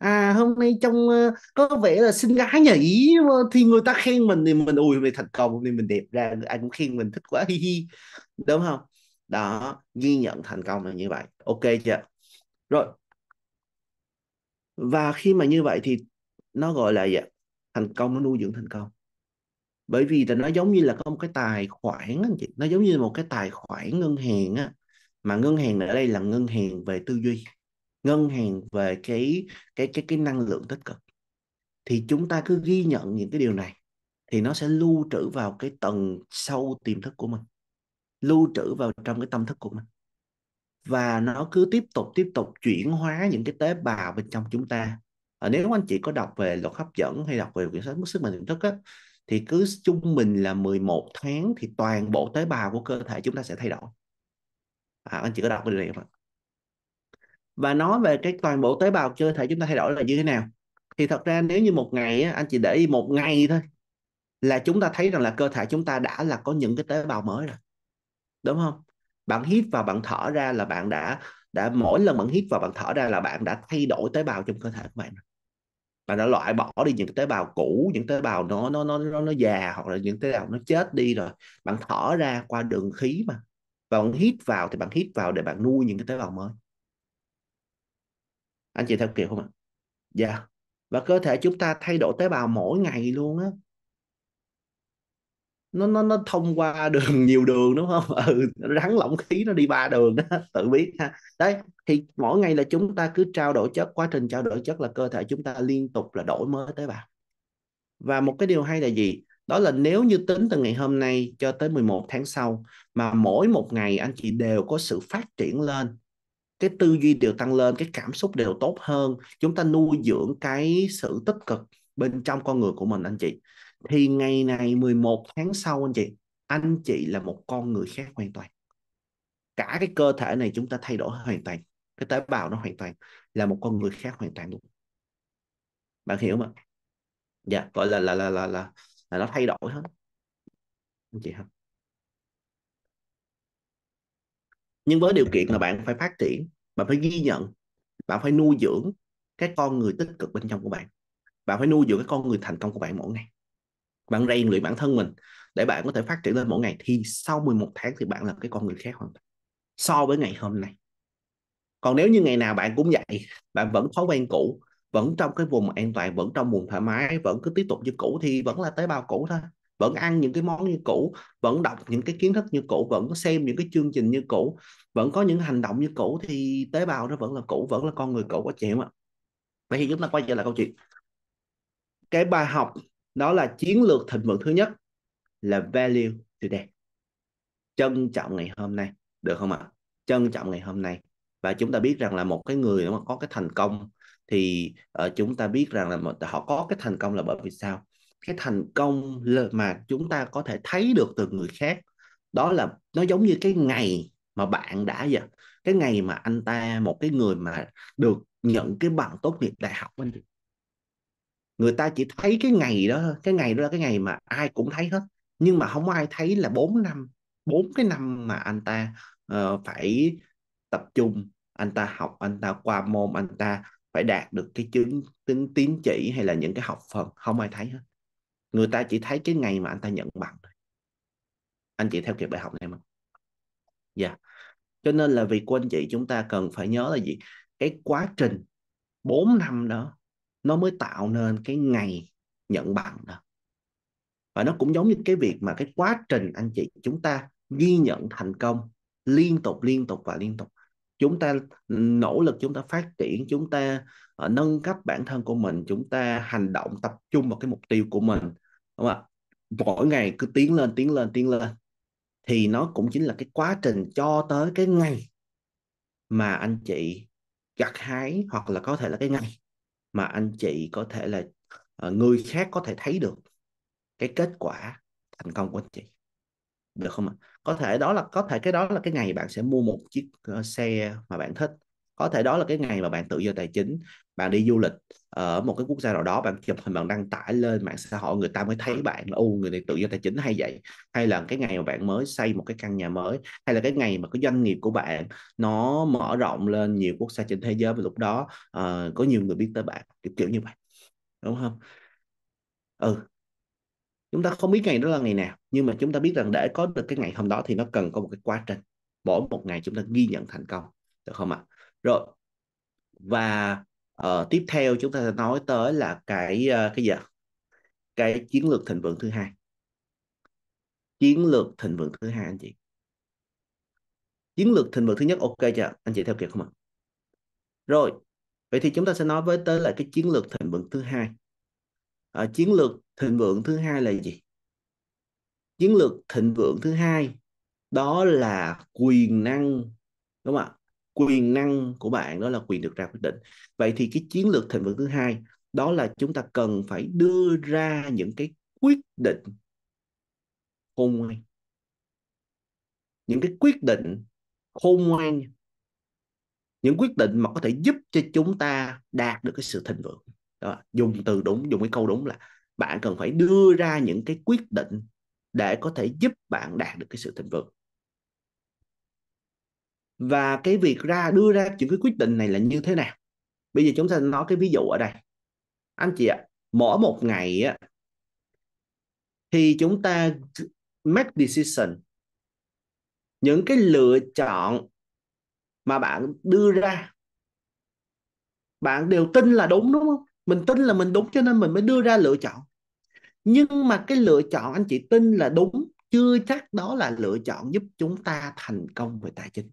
à hôm nay trông ờ, có vẻ là xinh gái nhỉ thì người ta khen mình thì mình ui mày thành công thì mình đẹp ra ai cũng khen mình thích quá hi hi đúng không đó ghi nhận thành công là như vậy ok chưa rồi và khi mà như vậy thì nó gọi là gì thành công nó nuôi dưỡng thành công bởi vì là nó giống như là có một cái tài khoản anh chị nó giống như một cái tài khoản ngân hàng á mà ngân hàng ở đây là ngân hàng về tư duy ngân hàng về cái cái cái cái năng lượng tích cực thì chúng ta cứ ghi nhận những cái điều này thì nó sẽ lưu trữ vào cái tầng sâu tiềm thức của mình lưu trữ vào trong cái tâm thức của mình và nó cứ tiếp tục tiếp tục chuyển hóa những cái tế bào bên trong chúng ta ờ, nếu anh chị có đọc về luật hấp dẫn hay đọc về quyển sách mức sức mạnh tiềm thức á thì cứ trung bình là 11 tháng thì toàn bộ tế bào của cơ thể chúng ta sẽ thay đổi à, anh chị có đọc cái điều không và nói về cái toàn bộ tế bào cơ thể chúng ta thay đổi là như thế nào thì thật ra nếu như một ngày anh chị để ý một ngày thôi là chúng ta thấy rằng là cơ thể chúng ta đã là có những cái tế bào mới rồi đúng không bạn hít và bạn thở ra là bạn đã đã mỗi lần bạn hít vào bạn thở ra là bạn đã thay đổi tế bào trong cơ thể của bạn bạn đã loại bỏ đi những tế bào cũ những tế bào nó nó nó nó, nó già hoặc là những tế bào nó chết đi rồi bạn thở ra qua đường khí mà và bạn hít vào thì bạn hít vào để bạn nuôi những cái tế bào mới anh chị theo kiểu không ạ dạ và cơ thể chúng ta thay đổi tế bào mỗi ngày luôn á nó nó nó thông qua đường nhiều đường đúng không [LAUGHS] ừ rắn lỏng khí nó đi ba đường đó [LAUGHS] tự biết ha đấy thì mỗi ngày là chúng ta cứ trao đổi chất quá trình trao đổi chất là cơ thể chúng ta liên tục là đổi mới tế bào và một cái điều hay là gì đó là nếu như tính từ ngày hôm nay cho tới 11 tháng sau mà mỗi một ngày anh chị đều có sự phát triển lên cái tư duy đều tăng lên cái cảm xúc đều tốt hơn chúng ta nuôi dưỡng cái sự tích cực bên trong con người của mình anh chị thì ngày này 11 tháng sau anh chị anh chị là một con người khác hoàn toàn cả cái cơ thể này chúng ta thay đổi hoàn toàn cái tế bào nó hoàn toàn là một con người khác hoàn toàn luôn bạn hiểu mà dạ gọi là là là là là, là nó thay đổi hết anh chị không nhưng với điều kiện là bạn phải phát triển bạn phải ghi nhận bạn phải nuôi dưỡng cái con người tích cực bên trong của bạn bạn phải nuôi dưỡng cái con người thành công của bạn mỗi ngày bạn rèn luyện bản thân mình để bạn có thể phát triển lên mỗi ngày thì sau 11 tháng thì bạn là cái con người khác hoàn toàn so với ngày hôm nay còn nếu như ngày nào bạn cũng vậy bạn vẫn thói quen cũ vẫn trong cái vùng an toàn vẫn trong vùng thoải mái vẫn cứ tiếp tục như cũ thì vẫn là tế bào cũ thôi vẫn ăn những cái món như cũ vẫn đọc những cái kiến thức như cũ vẫn xem những cái chương trình như cũ vẫn có những hành động như cũ thì tế bào nó vẫn là cũ vẫn là con người cũ có chịu ạ vậy thì chúng ta quay trở lại câu chuyện cái bài học đó là chiến lược thịnh vượng thứ nhất là value today trân trọng ngày hôm nay được không ạ trân trọng ngày hôm nay và chúng ta biết rằng là một cái người mà có cái thành công thì uh, chúng ta biết rằng là họ có cái thành công là bởi vì sao cái thành công mà chúng ta có thể thấy được từ người khác đó là nó giống như cái ngày mà bạn đã vậy cái ngày mà anh ta một cái người mà được nhận cái bằng tốt nghiệp đại học anh người ta chỉ thấy cái ngày đó cái ngày đó là cái ngày mà ai cũng thấy hết nhưng mà không ai thấy là 4 năm bốn cái năm mà anh ta uh, phải tập trung anh ta học anh ta qua môn anh ta phải đạt được cái chứng tính tín chỉ hay là những cái học phần không ai thấy hết người ta chỉ thấy cái ngày mà anh ta nhận bằng thôi anh chị theo kịp bài học này không dạ cho nên là vì của anh chị chúng ta cần phải nhớ là gì cái quá trình 4 năm đó nó mới tạo nên cái ngày nhận bằng đó và nó cũng giống như cái việc mà cái quá trình anh chị chúng ta ghi nhận thành công liên tục liên tục và liên tục chúng ta nỗ lực chúng ta phát triển chúng ta ờ, nâng cấp bản thân của mình chúng ta hành động tập trung vào cái mục tiêu của mình đúng không ạ mỗi ngày cứ tiến lên tiến lên tiến lên thì nó cũng chính là cái quá trình cho tới cái ngày mà anh chị gặt hái hoặc là có thể là cái ngày mà anh chị có thể là ờ, người khác có thể thấy được cái kết quả thành công của anh chị được không ạ có thể đó là có thể cái đó là cái ngày bạn sẽ mua một chiếc ờ, xe mà bạn thích có thể đó là cái ngày mà bạn tự do tài chính bạn đi du lịch ở một cái quốc gia nào đó bạn chụp hình bạn đăng tải lên mạng xã hội người ta mới thấy bạn là u người này tự do tài chính hay vậy hay là cái ngày mà bạn mới xây một cái căn nhà mới hay là cái ngày mà cái doanh nghiệp của bạn nó mở rộng lên nhiều quốc gia trên thế giới và lúc đó uh, có nhiều người biết tới bạn kiểu, kiểu như vậy đúng không ừ chúng ta không biết ngày đó là ngày nào nhưng mà chúng ta biết rằng để có được cái ngày hôm đó thì nó cần có một cái quá trình mỗi một ngày chúng ta ghi nhận thành công được không ạ à? rồi và uh, tiếp theo chúng ta sẽ nói tới là cái uh, cái gì cái chiến lược thịnh vượng thứ hai chiến lược thịnh vượng thứ hai anh chị chiến lược thịnh vượng thứ nhất ok chưa anh chị theo kịp không ạ rồi vậy thì chúng ta sẽ nói với tới là cái chiến lược thịnh vượng thứ hai à, chiến lược thịnh vượng thứ hai là gì chiến lược thịnh vượng thứ hai đó là quyền năng đúng không ạ quyền năng của bạn đó là quyền được ra quyết định vậy thì cái chiến lược thịnh vượng thứ hai đó là chúng ta cần phải đưa ra những cái quyết định khôn ngoan những cái quyết định khôn ngoan những quyết định mà có thể giúp cho chúng ta đạt được cái sự thịnh vượng đó, dùng từ đúng dùng cái câu đúng là bạn cần phải đưa ra những cái quyết định để có thể giúp bạn đạt được cái sự thịnh vượng và cái việc ra đưa ra những cái quyết định này là như thế nào bây giờ chúng ta nói cái ví dụ ở đây anh chị ạ mỗi một ngày á thì chúng ta make decision những cái lựa chọn mà bạn đưa ra bạn đều tin là đúng đúng không mình tin là mình đúng cho nên mình mới đưa ra lựa chọn nhưng mà cái lựa chọn anh chị tin là đúng chưa chắc đó là lựa chọn giúp chúng ta thành công về tài chính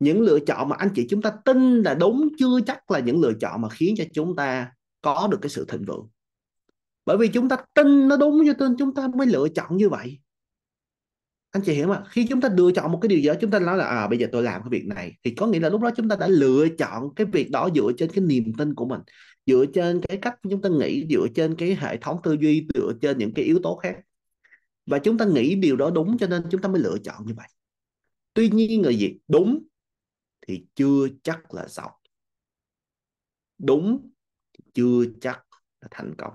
những lựa chọn mà anh chị chúng ta tin là đúng chưa chắc là những lựa chọn mà khiến cho chúng ta có được cái sự thịnh vượng bởi vì chúng ta tin nó đúng cho nên chúng ta mới lựa chọn như vậy anh chị hiểu không? khi chúng ta lựa chọn một cái điều gì đó chúng ta nói là à bây giờ tôi làm cái việc này thì có nghĩa là lúc đó chúng ta đã lựa chọn cái việc đó dựa trên cái niềm tin của mình dựa trên cái cách chúng ta nghĩ dựa trên cái hệ thống tư duy dựa trên những cái yếu tố khác và chúng ta nghĩ điều đó đúng cho nên chúng ta mới lựa chọn như vậy tuy nhiên người việt đúng thì chưa chắc là giàu đúng thì chưa chắc là thành công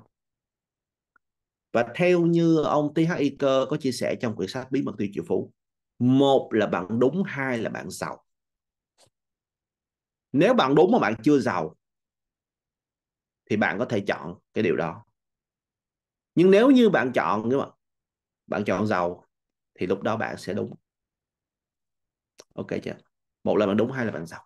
và theo như ông T.H. Iker có chia sẻ trong quyển sách Bí mật tiêu triệu phú một là bạn đúng hai là bạn giàu nếu bạn đúng mà bạn chưa giàu thì bạn có thể chọn cái điều đó nhưng nếu như bạn chọn nhưng mà bạn chọn giàu thì lúc đó bạn sẽ đúng ok chưa một là bạn đúng hai là bạn sai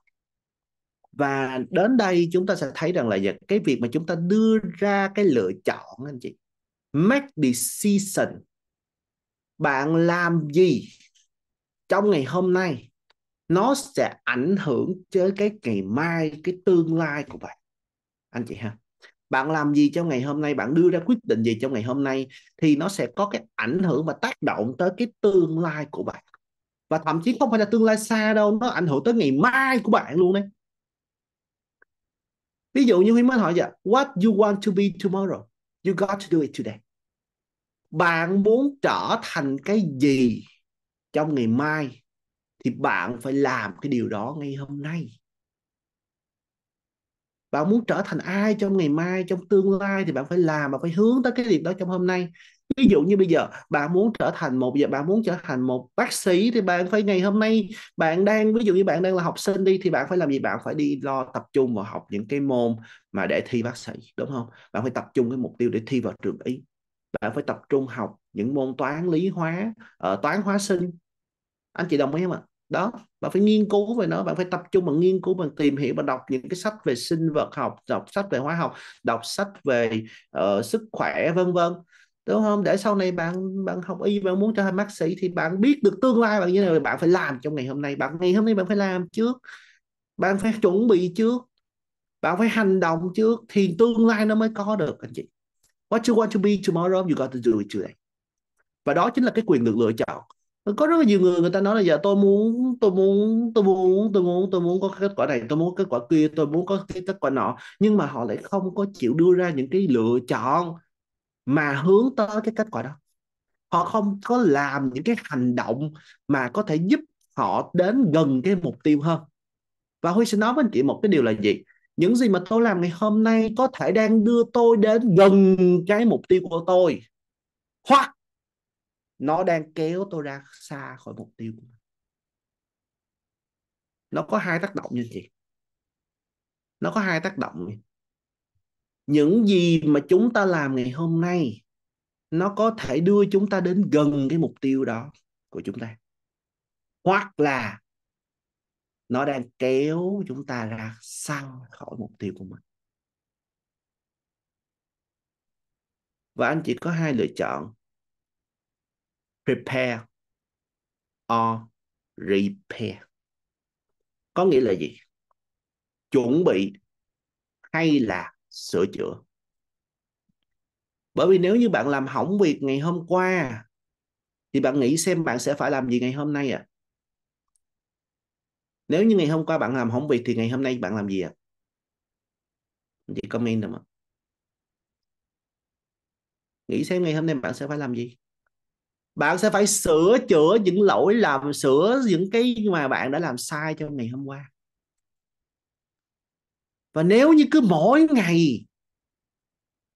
và đến đây chúng ta sẽ thấy rằng là cái việc mà chúng ta đưa ra cái lựa chọn anh chị make decision bạn làm gì trong ngày hôm nay nó sẽ ảnh hưởng tới cái ngày mai cái tương lai của bạn anh chị ha bạn làm gì trong ngày hôm nay bạn đưa ra quyết định gì trong ngày hôm nay thì nó sẽ có cái ảnh hưởng và tác động tới cái tương lai của bạn và thậm chí không phải là tương lai xa đâu nó ảnh hưởng tới ngày mai của bạn luôn đấy ví dụ như Huy mới hỏi vậy what you want to be tomorrow you got to do it today bạn muốn trở thành cái gì trong ngày mai thì bạn phải làm cái điều đó ngay hôm nay bạn muốn trở thành ai trong ngày mai trong tương lai thì bạn phải làm và phải hướng tới cái việc đó trong hôm nay ví dụ như bây giờ bạn muốn trở thành một giờ bạn muốn trở thành một bác sĩ thì bạn phải ngày hôm nay bạn đang ví dụ như bạn đang là học sinh đi thì bạn phải làm gì bạn phải đi lo tập trung vào học những cái môn mà để thi bác sĩ đúng không bạn phải tập trung cái mục tiêu để thi vào trường y bạn phải tập trung học những môn toán lý hóa uh, toán hóa sinh anh chị đồng ý không ạ đó bạn phải nghiên cứu về nó bạn phải tập trung bạn nghiên cứu bằng tìm hiểu bằng đọc những cái sách về sinh vật học đọc sách về hóa học đọc sách về uh, sức khỏe vân vân đúng không để sau này bạn bạn học y bạn muốn trở thành bác sĩ thì bạn biết được tương lai bạn như thế nào bạn phải làm trong ngày hôm nay bạn ngày hôm nay bạn phải làm trước bạn phải chuẩn bị trước bạn phải hành động trước thì tương lai nó mới có được anh chị what you want to be tomorrow you got to do it today và đó chính là cái quyền được lựa chọn có rất là nhiều người người ta nói là giờ tôi muốn tôi muốn tôi muốn tôi muốn tôi muốn có kết quả này tôi muốn kết quả kia tôi muốn có kết quả nọ nhưng mà họ lại không có chịu đưa ra những cái lựa chọn mà hướng tới cái kết quả đó họ không có làm những cái hành động mà có thể giúp họ đến gần cái mục tiêu hơn và huy sẽ nói với anh chị một cái điều là gì những gì mà tôi làm ngày hôm nay có thể đang đưa tôi đến gần cái mục tiêu của tôi hoặc nó đang kéo tôi ra xa khỏi mục tiêu của mình nó có hai tác động như chị nó có hai tác động những gì mà chúng ta làm ngày hôm nay nó có thể đưa chúng ta đến gần cái mục tiêu đó của chúng ta hoặc là nó đang kéo chúng ta ra xa khỏi mục tiêu của mình và anh chỉ có hai lựa chọn prepare or repair có nghĩa là gì chuẩn bị hay là sửa chữa bởi vì nếu như bạn làm hỏng việc ngày hôm qua thì bạn nghĩ xem bạn sẽ phải làm gì ngày hôm nay ạ à? nếu như ngày hôm qua bạn làm hỏng việc thì ngày hôm nay bạn làm gì ạ à? chị comment được mà? nghĩ xem ngày hôm nay bạn sẽ phải làm gì bạn sẽ phải sửa chữa những lỗi lầm sửa những cái mà bạn đã làm sai trong ngày hôm qua và nếu như cứ mỗi ngày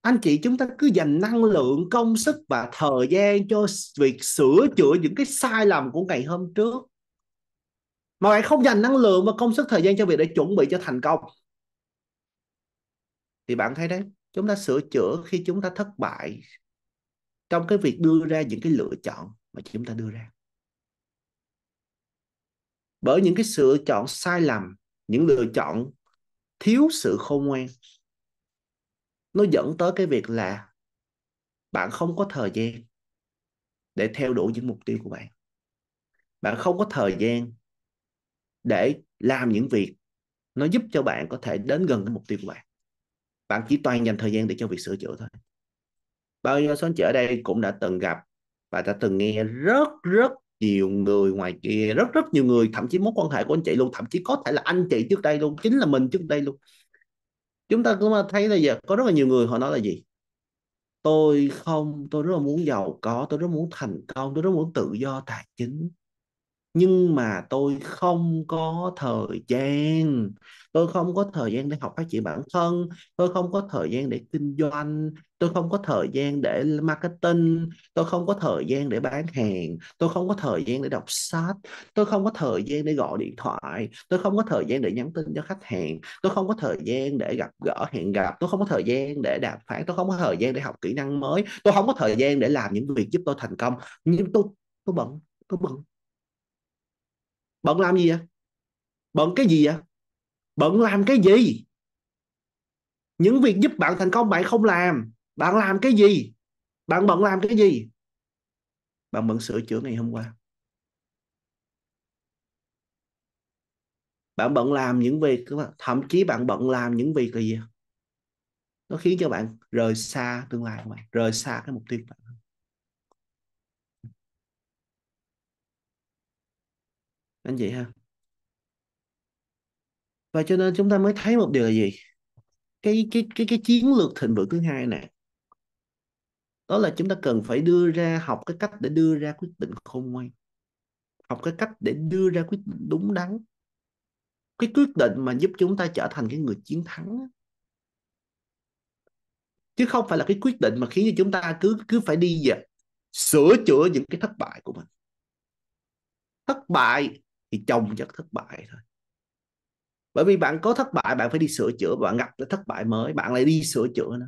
anh chị chúng ta cứ dành năng lượng công sức và thời gian cho việc sửa chữa những cái sai lầm của ngày hôm trước mà bạn không dành năng lượng và công sức thời gian cho việc để chuẩn bị cho thành công thì bạn thấy đấy chúng ta sửa chữa khi chúng ta thất bại trong cái việc đưa ra những cái lựa chọn mà chúng ta đưa ra bởi những cái sự chọn sai lầm những lựa chọn thiếu sự khôn ngoan nó dẫn tới cái việc là bạn không có thời gian để theo đuổi những mục tiêu của bạn bạn không có thời gian để làm những việc nó giúp cho bạn có thể đến gần cái mục tiêu của bạn bạn chỉ toàn dành thời gian để cho việc sửa chữa thôi bao nhiêu số anh chị ở đây cũng đã từng gặp và đã từng nghe rất rất nhiều người ngoài kia rất rất nhiều người thậm chí mối quan hệ của anh chị luôn thậm chí có thể là anh chị trước đây luôn chính là mình trước đây luôn chúng ta cũng thấy là giờ có rất là nhiều người họ nói là gì tôi không tôi rất là muốn giàu có tôi rất muốn thành công tôi rất muốn tự do tài chính nhưng mà tôi không có thời gian tôi không có thời gian để học phát triển bản thân tôi không có thời gian để kinh doanh tôi không có thời gian để marketing tôi không có thời gian để bán hàng tôi không có thời gian để đọc sách tôi không có thời gian để gọi điện thoại tôi không có thời gian để nhắn tin cho khách hàng tôi không có thời gian để gặp gỡ hẹn gặp tôi không có thời gian để đàm phán tôi không có thời gian để học kỹ năng mới tôi không có thời gian để làm những việc giúp tôi thành công nhưng tôi tôi bận tôi bận bận làm gì vậy bận cái gì vậy bận làm cái gì những việc giúp bạn thành công bạn không làm bạn làm cái gì bạn bận làm cái gì bạn bận sửa chữa ngày hôm qua bạn bận làm những việc thậm chí bạn bận làm những việc là gì nó khiến cho bạn rời xa tương lai của bạn rời xa cái mục tiêu của bạn anh chị ha và cho nên chúng ta mới thấy một điều là gì cái cái cái cái chiến lược thịnh vượng thứ hai này đó là chúng ta cần phải đưa ra học cái cách để đưa ra quyết định khôn ngoan học cái cách để đưa ra quyết định đúng đắn cái quyết định mà giúp chúng ta trở thành cái người chiến thắng chứ không phải là cái quyết định mà khiến cho chúng ta cứ cứ phải đi về sửa chữa những cái thất bại của mình thất bại thì chồng chắc thất bại thôi bởi vì bạn có thất bại bạn phải đi sửa chữa bạn gặp cái thất bại mới bạn lại đi sửa chữa nó.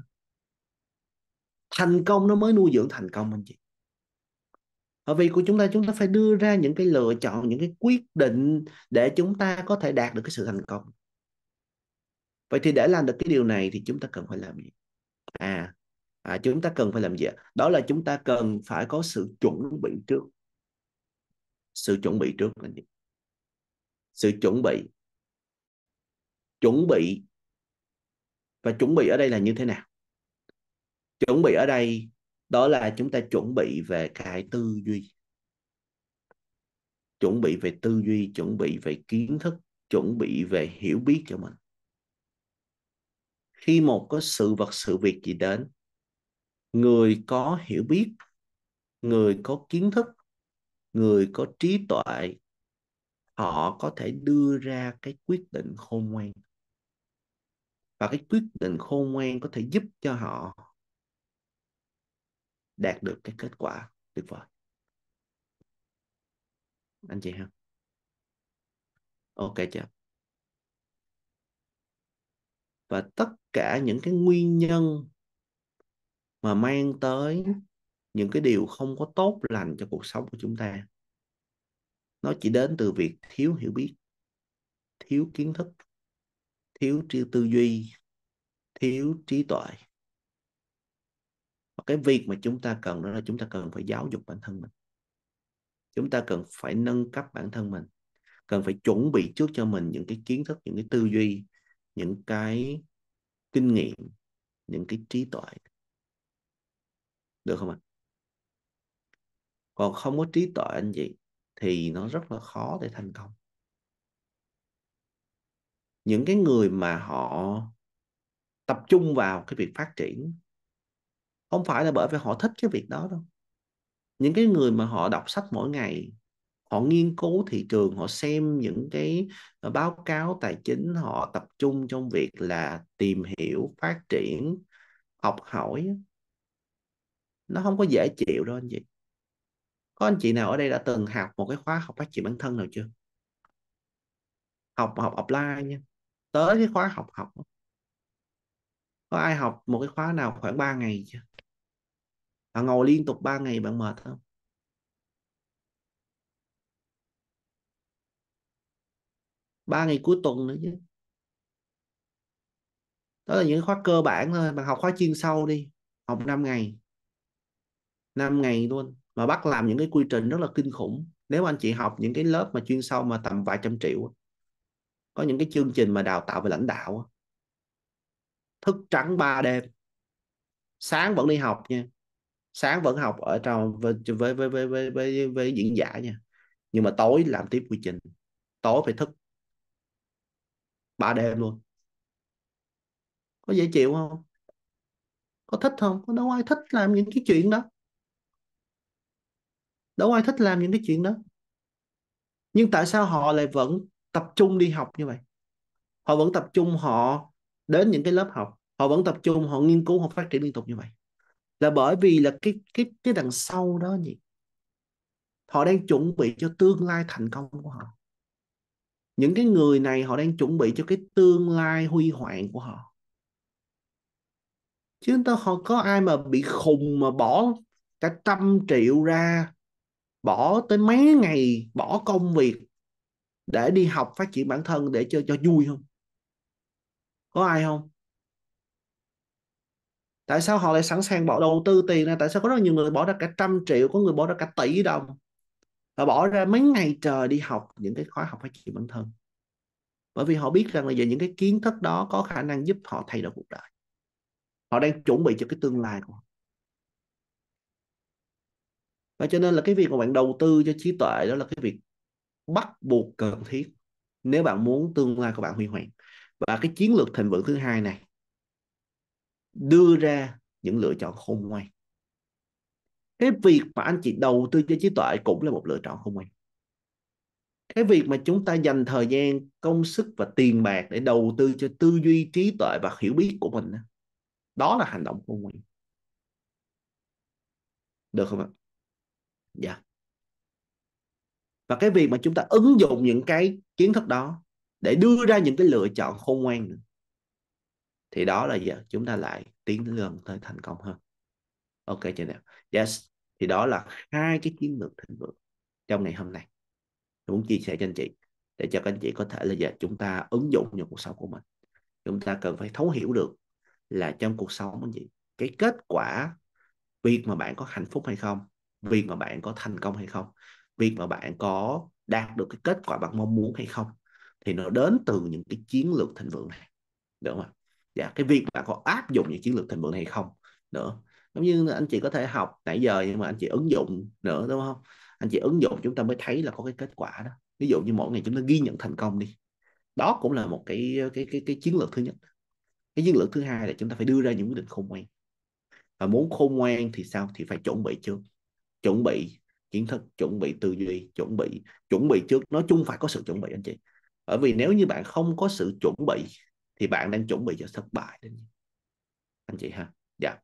thành công nó mới nuôi dưỡng thành công anh chị Bởi vì của chúng ta chúng ta phải đưa ra những cái lựa chọn những cái quyết định để chúng ta có thể đạt được cái sự thành công vậy thì để làm được cái điều này thì chúng ta cần phải làm gì à, à chúng ta cần phải làm gì đó là chúng ta cần phải có sự chuẩn bị trước sự chuẩn bị trước anh chị sự chuẩn bị chuẩn bị và chuẩn bị ở đây là như thế nào chuẩn bị ở đây đó là chúng ta chuẩn bị về cái tư duy chuẩn bị về tư duy chuẩn bị về kiến thức chuẩn bị về hiểu biết cho mình khi một có sự vật sự việc gì đến người có hiểu biết người có kiến thức người có trí tuệ họ có thể đưa ra cái quyết định khôn ngoan và cái quyết định khôn ngoan có thể giúp cho họ đạt được cái kết quả tuyệt vời anh chị ha ok chưa và tất cả những cái nguyên nhân mà mang tới những cái điều không có tốt lành cho cuộc sống của chúng ta nó chỉ đến từ việc thiếu hiểu biết thiếu kiến thức thiếu tư duy thiếu trí tuệ và cái việc mà chúng ta cần đó là chúng ta cần phải giáo dục bản thân mình chúng ta cần phải nâng cấp bản thân mình cần phải chuẩn bị trước cho mình những cái kiến thức những cái tư duy những cái kinh nghiệm những cái trí tuệ được không ạ còn không có trí tuệ anh chị thì nó rất là khó để thành công những cái người mà họ tập trung vào cái việc phát triển không phải là bởi vì họ thích cái việc đó đâu những cái người mà họ đọc sách mỗi ngày họ nghiên cứu thị trường họ xem những cái ờ, báo cáo tài chính họ tập trung trong việc là tìm hiểu phát triển học hỏi nó không có dễ chịu đâu anh chị có anh chị nào ở đây đã từng học một cái khóa học phát triển bản thân nào chưa học học offline nha tới cái khóa học học có ai học một cái khóa nào khoảng 3 ngày chưa bạn ngồi liên tục 3 ngày bạn mệt không ba ngày cuối tuần nữa chứ đó là những khóa cơ bản thôi bạn học khóa chuyên sâu đi học 5 ngày 5 ngày luôn mà bắt làm những cái quy trình rất là kinh khủng nếu anh chị học những cái lớp mà chuyên sâu mà tầm vài trăm triệu có những cái chương trình mà đào tạo về lãnh đạo thức trắng ba đêm sáng vẫn đi học nha sáng vẫn học ở trong với với với với với, với, với diễn giả nha nhưng mà tối làm tiếp quy trình tối phải thức ba đêm luôn có dễ chịu không có thích không có đâu ai thích làm những cái chuyện đó đâu ai thích làm những cái chuyện đó nhưng tại sao họ lại vẫn tập trung đi học như vậy họ vẫn tập trung họ đến những cái lớp học họ vẫn tập trung họ nghiên cứu họ phát triển liên tục như vậy là bởi vì là cái cái cái đằng sau đó gì họ đang chuẩn bị cho tương lai thành công của họ những cái người này họ đang chuẩn bị cho cái tương lai huy hoàng của họ chứ chúng ta họ có ai mà bị khùng mà bỏ cả trăm triệu ra bỏ tới mấy ngày bỏ công việc để đi học phát triển bản thân để chơi cho vui không có ai không tại sao họ lại sẵn sàng bỏ đầu tư tiền này tại sao có rất nhiều người bỏ ra cả trăm triệu có người bỏ ra cả tỷ đồng và bỏ ra mấy ngày trời đi học những cái khóa học phát triển bản thân bởi vì họ biết rằng là giờ những cái kiến thức đó có khả năng giúp họ thay đổi cuộc đời họ đang chuẩn bị cho cái tương lai của họ và cho nên là cái việc mà bạn đầu tư cho trí tuệ đó là cái việc bắt buộc cần thiết nếu bạn muốn tương lai của bạn huy hoàng và cái chiến lược thịnh vượng thứ hai này đưa ra những lựa chọn khôn ngoan cái việc mà anh chị đầu tư cho trí tuệ cũng là một lựa chọn khôn ngoan cái việc mà chúng ta dành thời gian công sức và tiền bạc để đầu tư cho tư duy trí tuệ và hiểu biết của mình đó là hành động khôn ngoan được không ạ dạ yeah. và cái việc mà chúng ta ứng dụng những cái kiến thức đó để đưa ra những cái lựa chọn khôn ngoan nữa. thì đó là gì chúng ta lại tiến gần tới thành công hơn ok chưa nào yes thì đó là hai cái chiến lược thịnh vượng trong ngày hôm nay tôi muốn chia sẻ cho anh chị để cho các anh chị có thể là giờ chúng ta ứng dụng vào cuộc sống của mình chúng ta cần phải thấu hiểu được là trong cuộc sống anh chị cái kết quả việc mà bạn có hạnh phúc hay không việc mà bạn có thành công hay không việc mà bạn có đạt được cái kết quả bạn mong muốn hay không thì nó đến từ những cái chiến lược thịnh vượng này được không ạ dạ cái việc bạn có áp dụng những chiến lược thịnh vượng này hay không nữa giống như anh chị có thể học nãy giờ nhưng mà anh chị ứng dụng nữa đúng không anh chị ứng dụng chúng ta mới thấy là có cái kết quả đó ví dụ như mỗi ngày chúng ta ghi nhận thành công đi đó cũng là một cái cái cái cái chiến lược thứ nhất cái chiến lược thứ hai là chúng ta phải đưa ra những quyết định khôn ngoan và muốn khôn ngoan thì sao thì phải chuẩn bị trước chuẩn bị kiến thức chuẩn bị tư duy chuẩn bị chuẩn bị trước nói chung phải có sự chuẩn bị anh chị bởi vì nếu như bạn không có sự chuẩn bị thì bạn đang chuẩn bị cho thất bại đấy anh chị ha dạ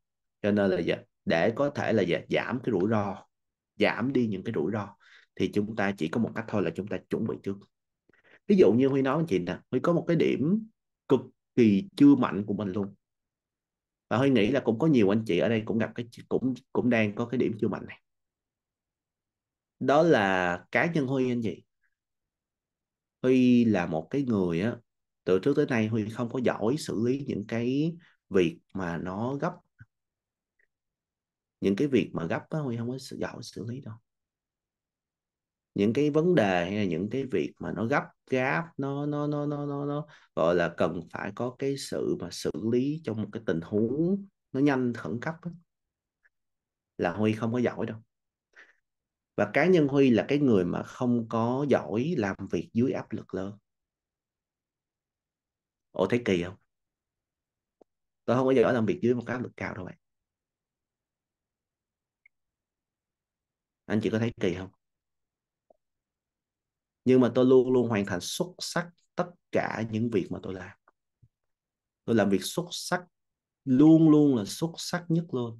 cho nên là gì dạ, để có thể là dạ, giảm cái rủi ro giảm đi những cái rủi ro thì chúng ta chỉ có một cách thôi là chúng ta chuẩn bị trước ví dụ như huy nói anh chị nè huy có một cái điểm cực kỳ chưa mạnh của mình luôn và huy nghĩ là cũng có nhiều anh chị ở đây cũng gặp cái cũng cũng đang có cái điểm chưa mạnh này đó là cá nhân Huy anh chị Huy là một cái người á từ trước tới nay Huy không có giỏi xử lý những cái việc mà nó gấp những cái việc mà gấp á, Huy không có giỏi xử lý đâu những cái vấn đề hay là những cái việc mà nó gấp gáp nó nó nó nó nó nó gọi là cần phải có cái sự mà xử lý trong một cái tình huống nó nhanh khẩn cấp đó. là Huy không có giỏi đâu và cá nhân huy là cái người mà không có giỏi làm việc dưới áp lực lớn ủa thấy kỳ không tôi không có giỏi làm việc dưới một cái áp lực cao đâu bạn anh chị có thấy kỳ không nhưng mà tôi luôn luôn hoàn thành xuất sắc tất cả những việc mà tôi làm tôi làm việc xuất sắc luôn luôn là xuất sắc nhất luôn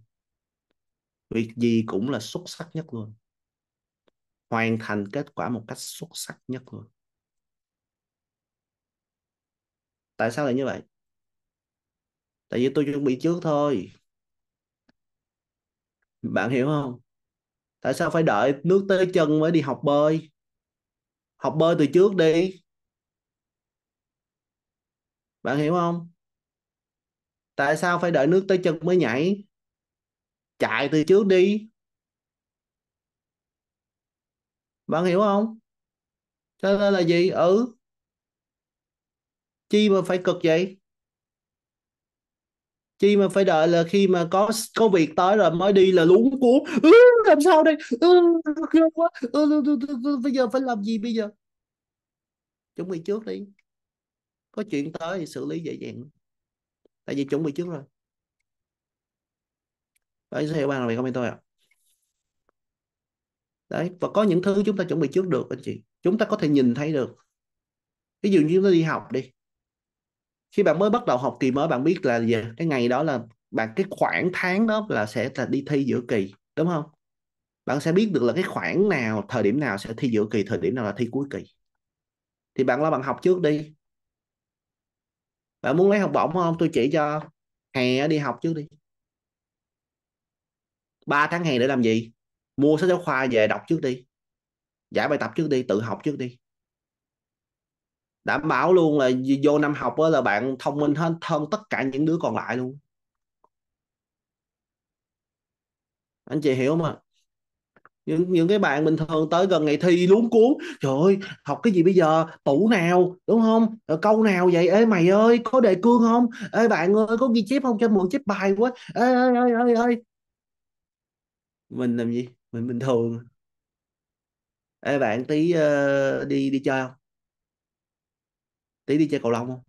việc gì cũng là xuất sắc nhất luôn hoàn thành kết quả một cách xuất sắc nhất luôn tại sao lại như vậy tại vì tôi chuẩn bị trước thôi bạn hiểu không tại sao phải đợi nước tới chân mới đi học bơi học bơi từ trước đi bạn hiểu không tại sao phải đợi nước tới chân mới nhảy chạy từ trước đi bạn hiểu không cho nên là gì ừ chi mà phải cực vậy chi mà phải đợi là khi mà có có việc tới rồi mới đi là luống cuốn ừ, làm sao đây ừ, quá ừ, ừ, ừ, ừ, bây giờ phải làm gì bây giờ chuẩn bị trước đi có chuyện tới thì xử lý dễ dàng tại vì chuẩn bị trước rồi bạn sẽ hiểu bằng là mày comment tôi ạ à? đấy và có những thứ chúng ta chuẩn bị trước được anh chị chúng ta có thể nhìn thấy được ví dụ như chúng ta đi học đi khi bạn mới bắt đầu học kỳ mới bạn biết là gì cái ngày đó là bạn cái khoảng tháng đó là sẽ là đi thi giữa kỳ đúng không bạn sẽ biết được là cái khoảng nào thời điểm nào sẽ thi giữa kỳ thời điểm nào là thi cuối kỳ thì bạn lo bạn học trước đi bạn muốn lấy học bổng không tôi chỉ cho hè đi học trước đi 3 tháng hè để làm gì mua sách giáo khoa về đọc trước đi giải bài tập trước đi tự học trước đi đảm bảo luôn là vô năm học đó là bạn thông minh hơn hơn tất cả những đứa còn lại luôn anh chị hiểu mà những những cái bạn bình thường tới gần ngày thi luống cuốn trời ơi học cái gì bây giờ tủ nào đúng không ờ, câu nào vậy ê mày ơi có đề cương không ê bạn ơi có ghi chép không cho mượn chép bài quá ê ơi ơi ơi ơi mình làm gì mình bình thường Ê bạn tí ờ, đi đi chơi không? Tí đi chơi cầu lông không?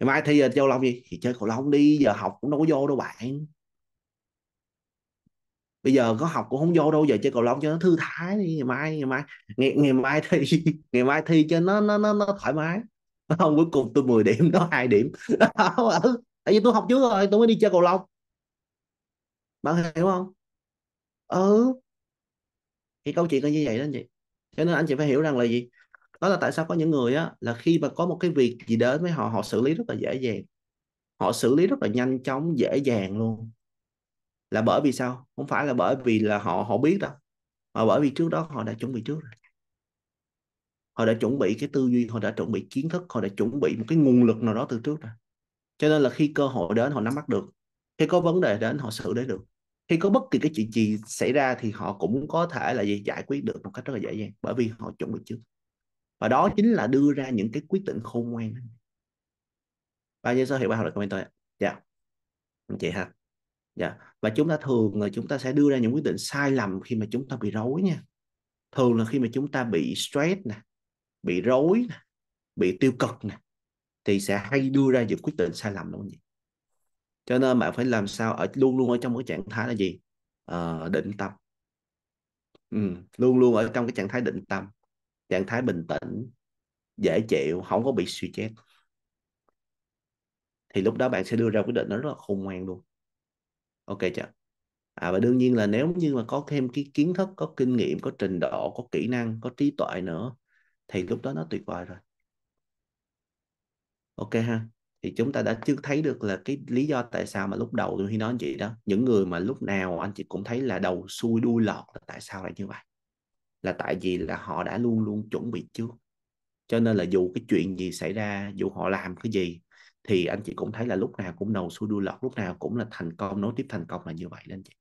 Ngày mai thi giờ chơi cầu lông gì? Thì chơi cầu lông đi, giờ học cũng đâu có vô đâu bạn. Bây giờ có học cũng không vô đâu, giờ chơi cầu lông cho nó thư thái đi, ngày mai ngày mai ngày, ngày mai thi, [LAUGHS] ngày mai thi cho nó nó nó, nó thoải mái. [LAUGHS] Không cuối cùng tôi 10 điểm, nó hai điểm. [LAUGHS] Ừ, tại vì tôi học trước rồi, tôi mới đi chơi cầu lông. Bạn hiểu không? ừ thì câu chuyện là như vậy đó anh chị cho nên anh chị phải hiểu rằng là gì đó là tại sao có những người á là khi mà có một cái việc gì đến với họ họ xử lý rất là dễ dàng họ xử lý rất là nhanh chóng dễ dàng luôn là bởi vì sao không phải là bởi vì là họ họ biết đâu mà bởi vì trước đó họ đã chuẩn bị trước rồi họ đã chuẩn bị cái tư duy họ đã chuẩn bị kiến thức họ đã chuẩn bị một cái nguồn lực nào đó từ trước rồi cho nên là khi cơ hội đến họ nắm bắt được khi có vấn đề đến họ xử lý được khi có bất kỳ cái chuyện gì xảy ra thì họ cũng có thể là gì giải quyết được một cách rất là dễ dàng bởi vì họ chuẩn bị trước và đó chính là đưa ra những cái quyết định khôn ngoan bao nhiêu số hiệu bao học được comment tôi dạ anh chị ha dạ và chúng ta thường là chúng ta sẽ đưa ra những quyết định sai lầm khi mà chúng ta bị rối nha thường là khi mà chúng ta bị stress nè bị rối nè bị tiêu cực nè thì sẽ hay đưa ra những quyết định sai lầm đúng không nhỉ cho nên bạn phải làm sao ở luôn luôn ở trong cái trạng thái là gì à, định tâm ừ, luôn luôn ở trong cái trạng thái định tâm trạng thái bình tĩnh dễ chịu không có bị suy chết thì lúc đó bạn sẽ đưa ra quyết định nó rất là khôn ngoan luôn ok chưa à, và đương nhiên là nếu như mà có thêm cái kiến thức có kinh nghiệm có trình độ có kỹ năng có trí tuệ nữa thì lúc đó nó tuyệt vời rồi ok ha thì chúng ta đã chưa thấy được là cái lý do tại sao mà lúc đầu tôi khi nói anh chị đó những người mà lúc nào anh chị cũng thấy là đầu xuôi đuôi lọt là tại sao lại như vậy là tại vì là họ đã luôn luôn chuẩn bị trước cho nên là dù cái chuyện gì xảy ra dù họ làm cái gì thì anh chị cũng thấy là lúc nào cũng đầu xuôi đuôi lọt lúc nào cũng là thành công nối tiếp thành công là như vậy đó anh chị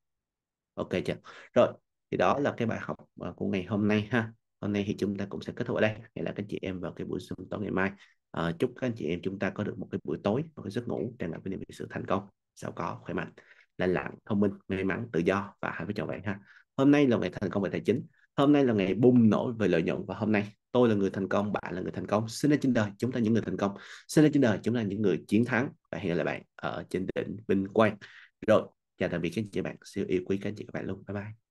ok chưa rồi thì đó là cái bài học à, của ngày hôm nay ha hôm nay thì chúng ta cũng sẽ kết thúc ở đây hẹn là các chị em vào cái buổi sớm tối ngày mai à, chúc các anh chị em chúng ta có được một cái buổi tối một cái giấc ngủ tràn ngập với niềm sự thành công giàu có khỏe mạnh lành lặn thông minh may mắn tự do và hạnh phúc trọn vẹn ha hôm nay là ngày thành công về tài chính hôm nay là ngày bùng nổ về lợi nhuận và hôm nay tôi là người thành công bạn là người thành công xin ra trên đời chúng ta những người thành công xin ra trên đời chúng ta những người chiến thắng và hẹn gặp lại bạn ở trên đỉnh vinh quang rồi chào tạm biệt các anh chị bạn siêu yêu quý các anh chị các bạn luôn bye bye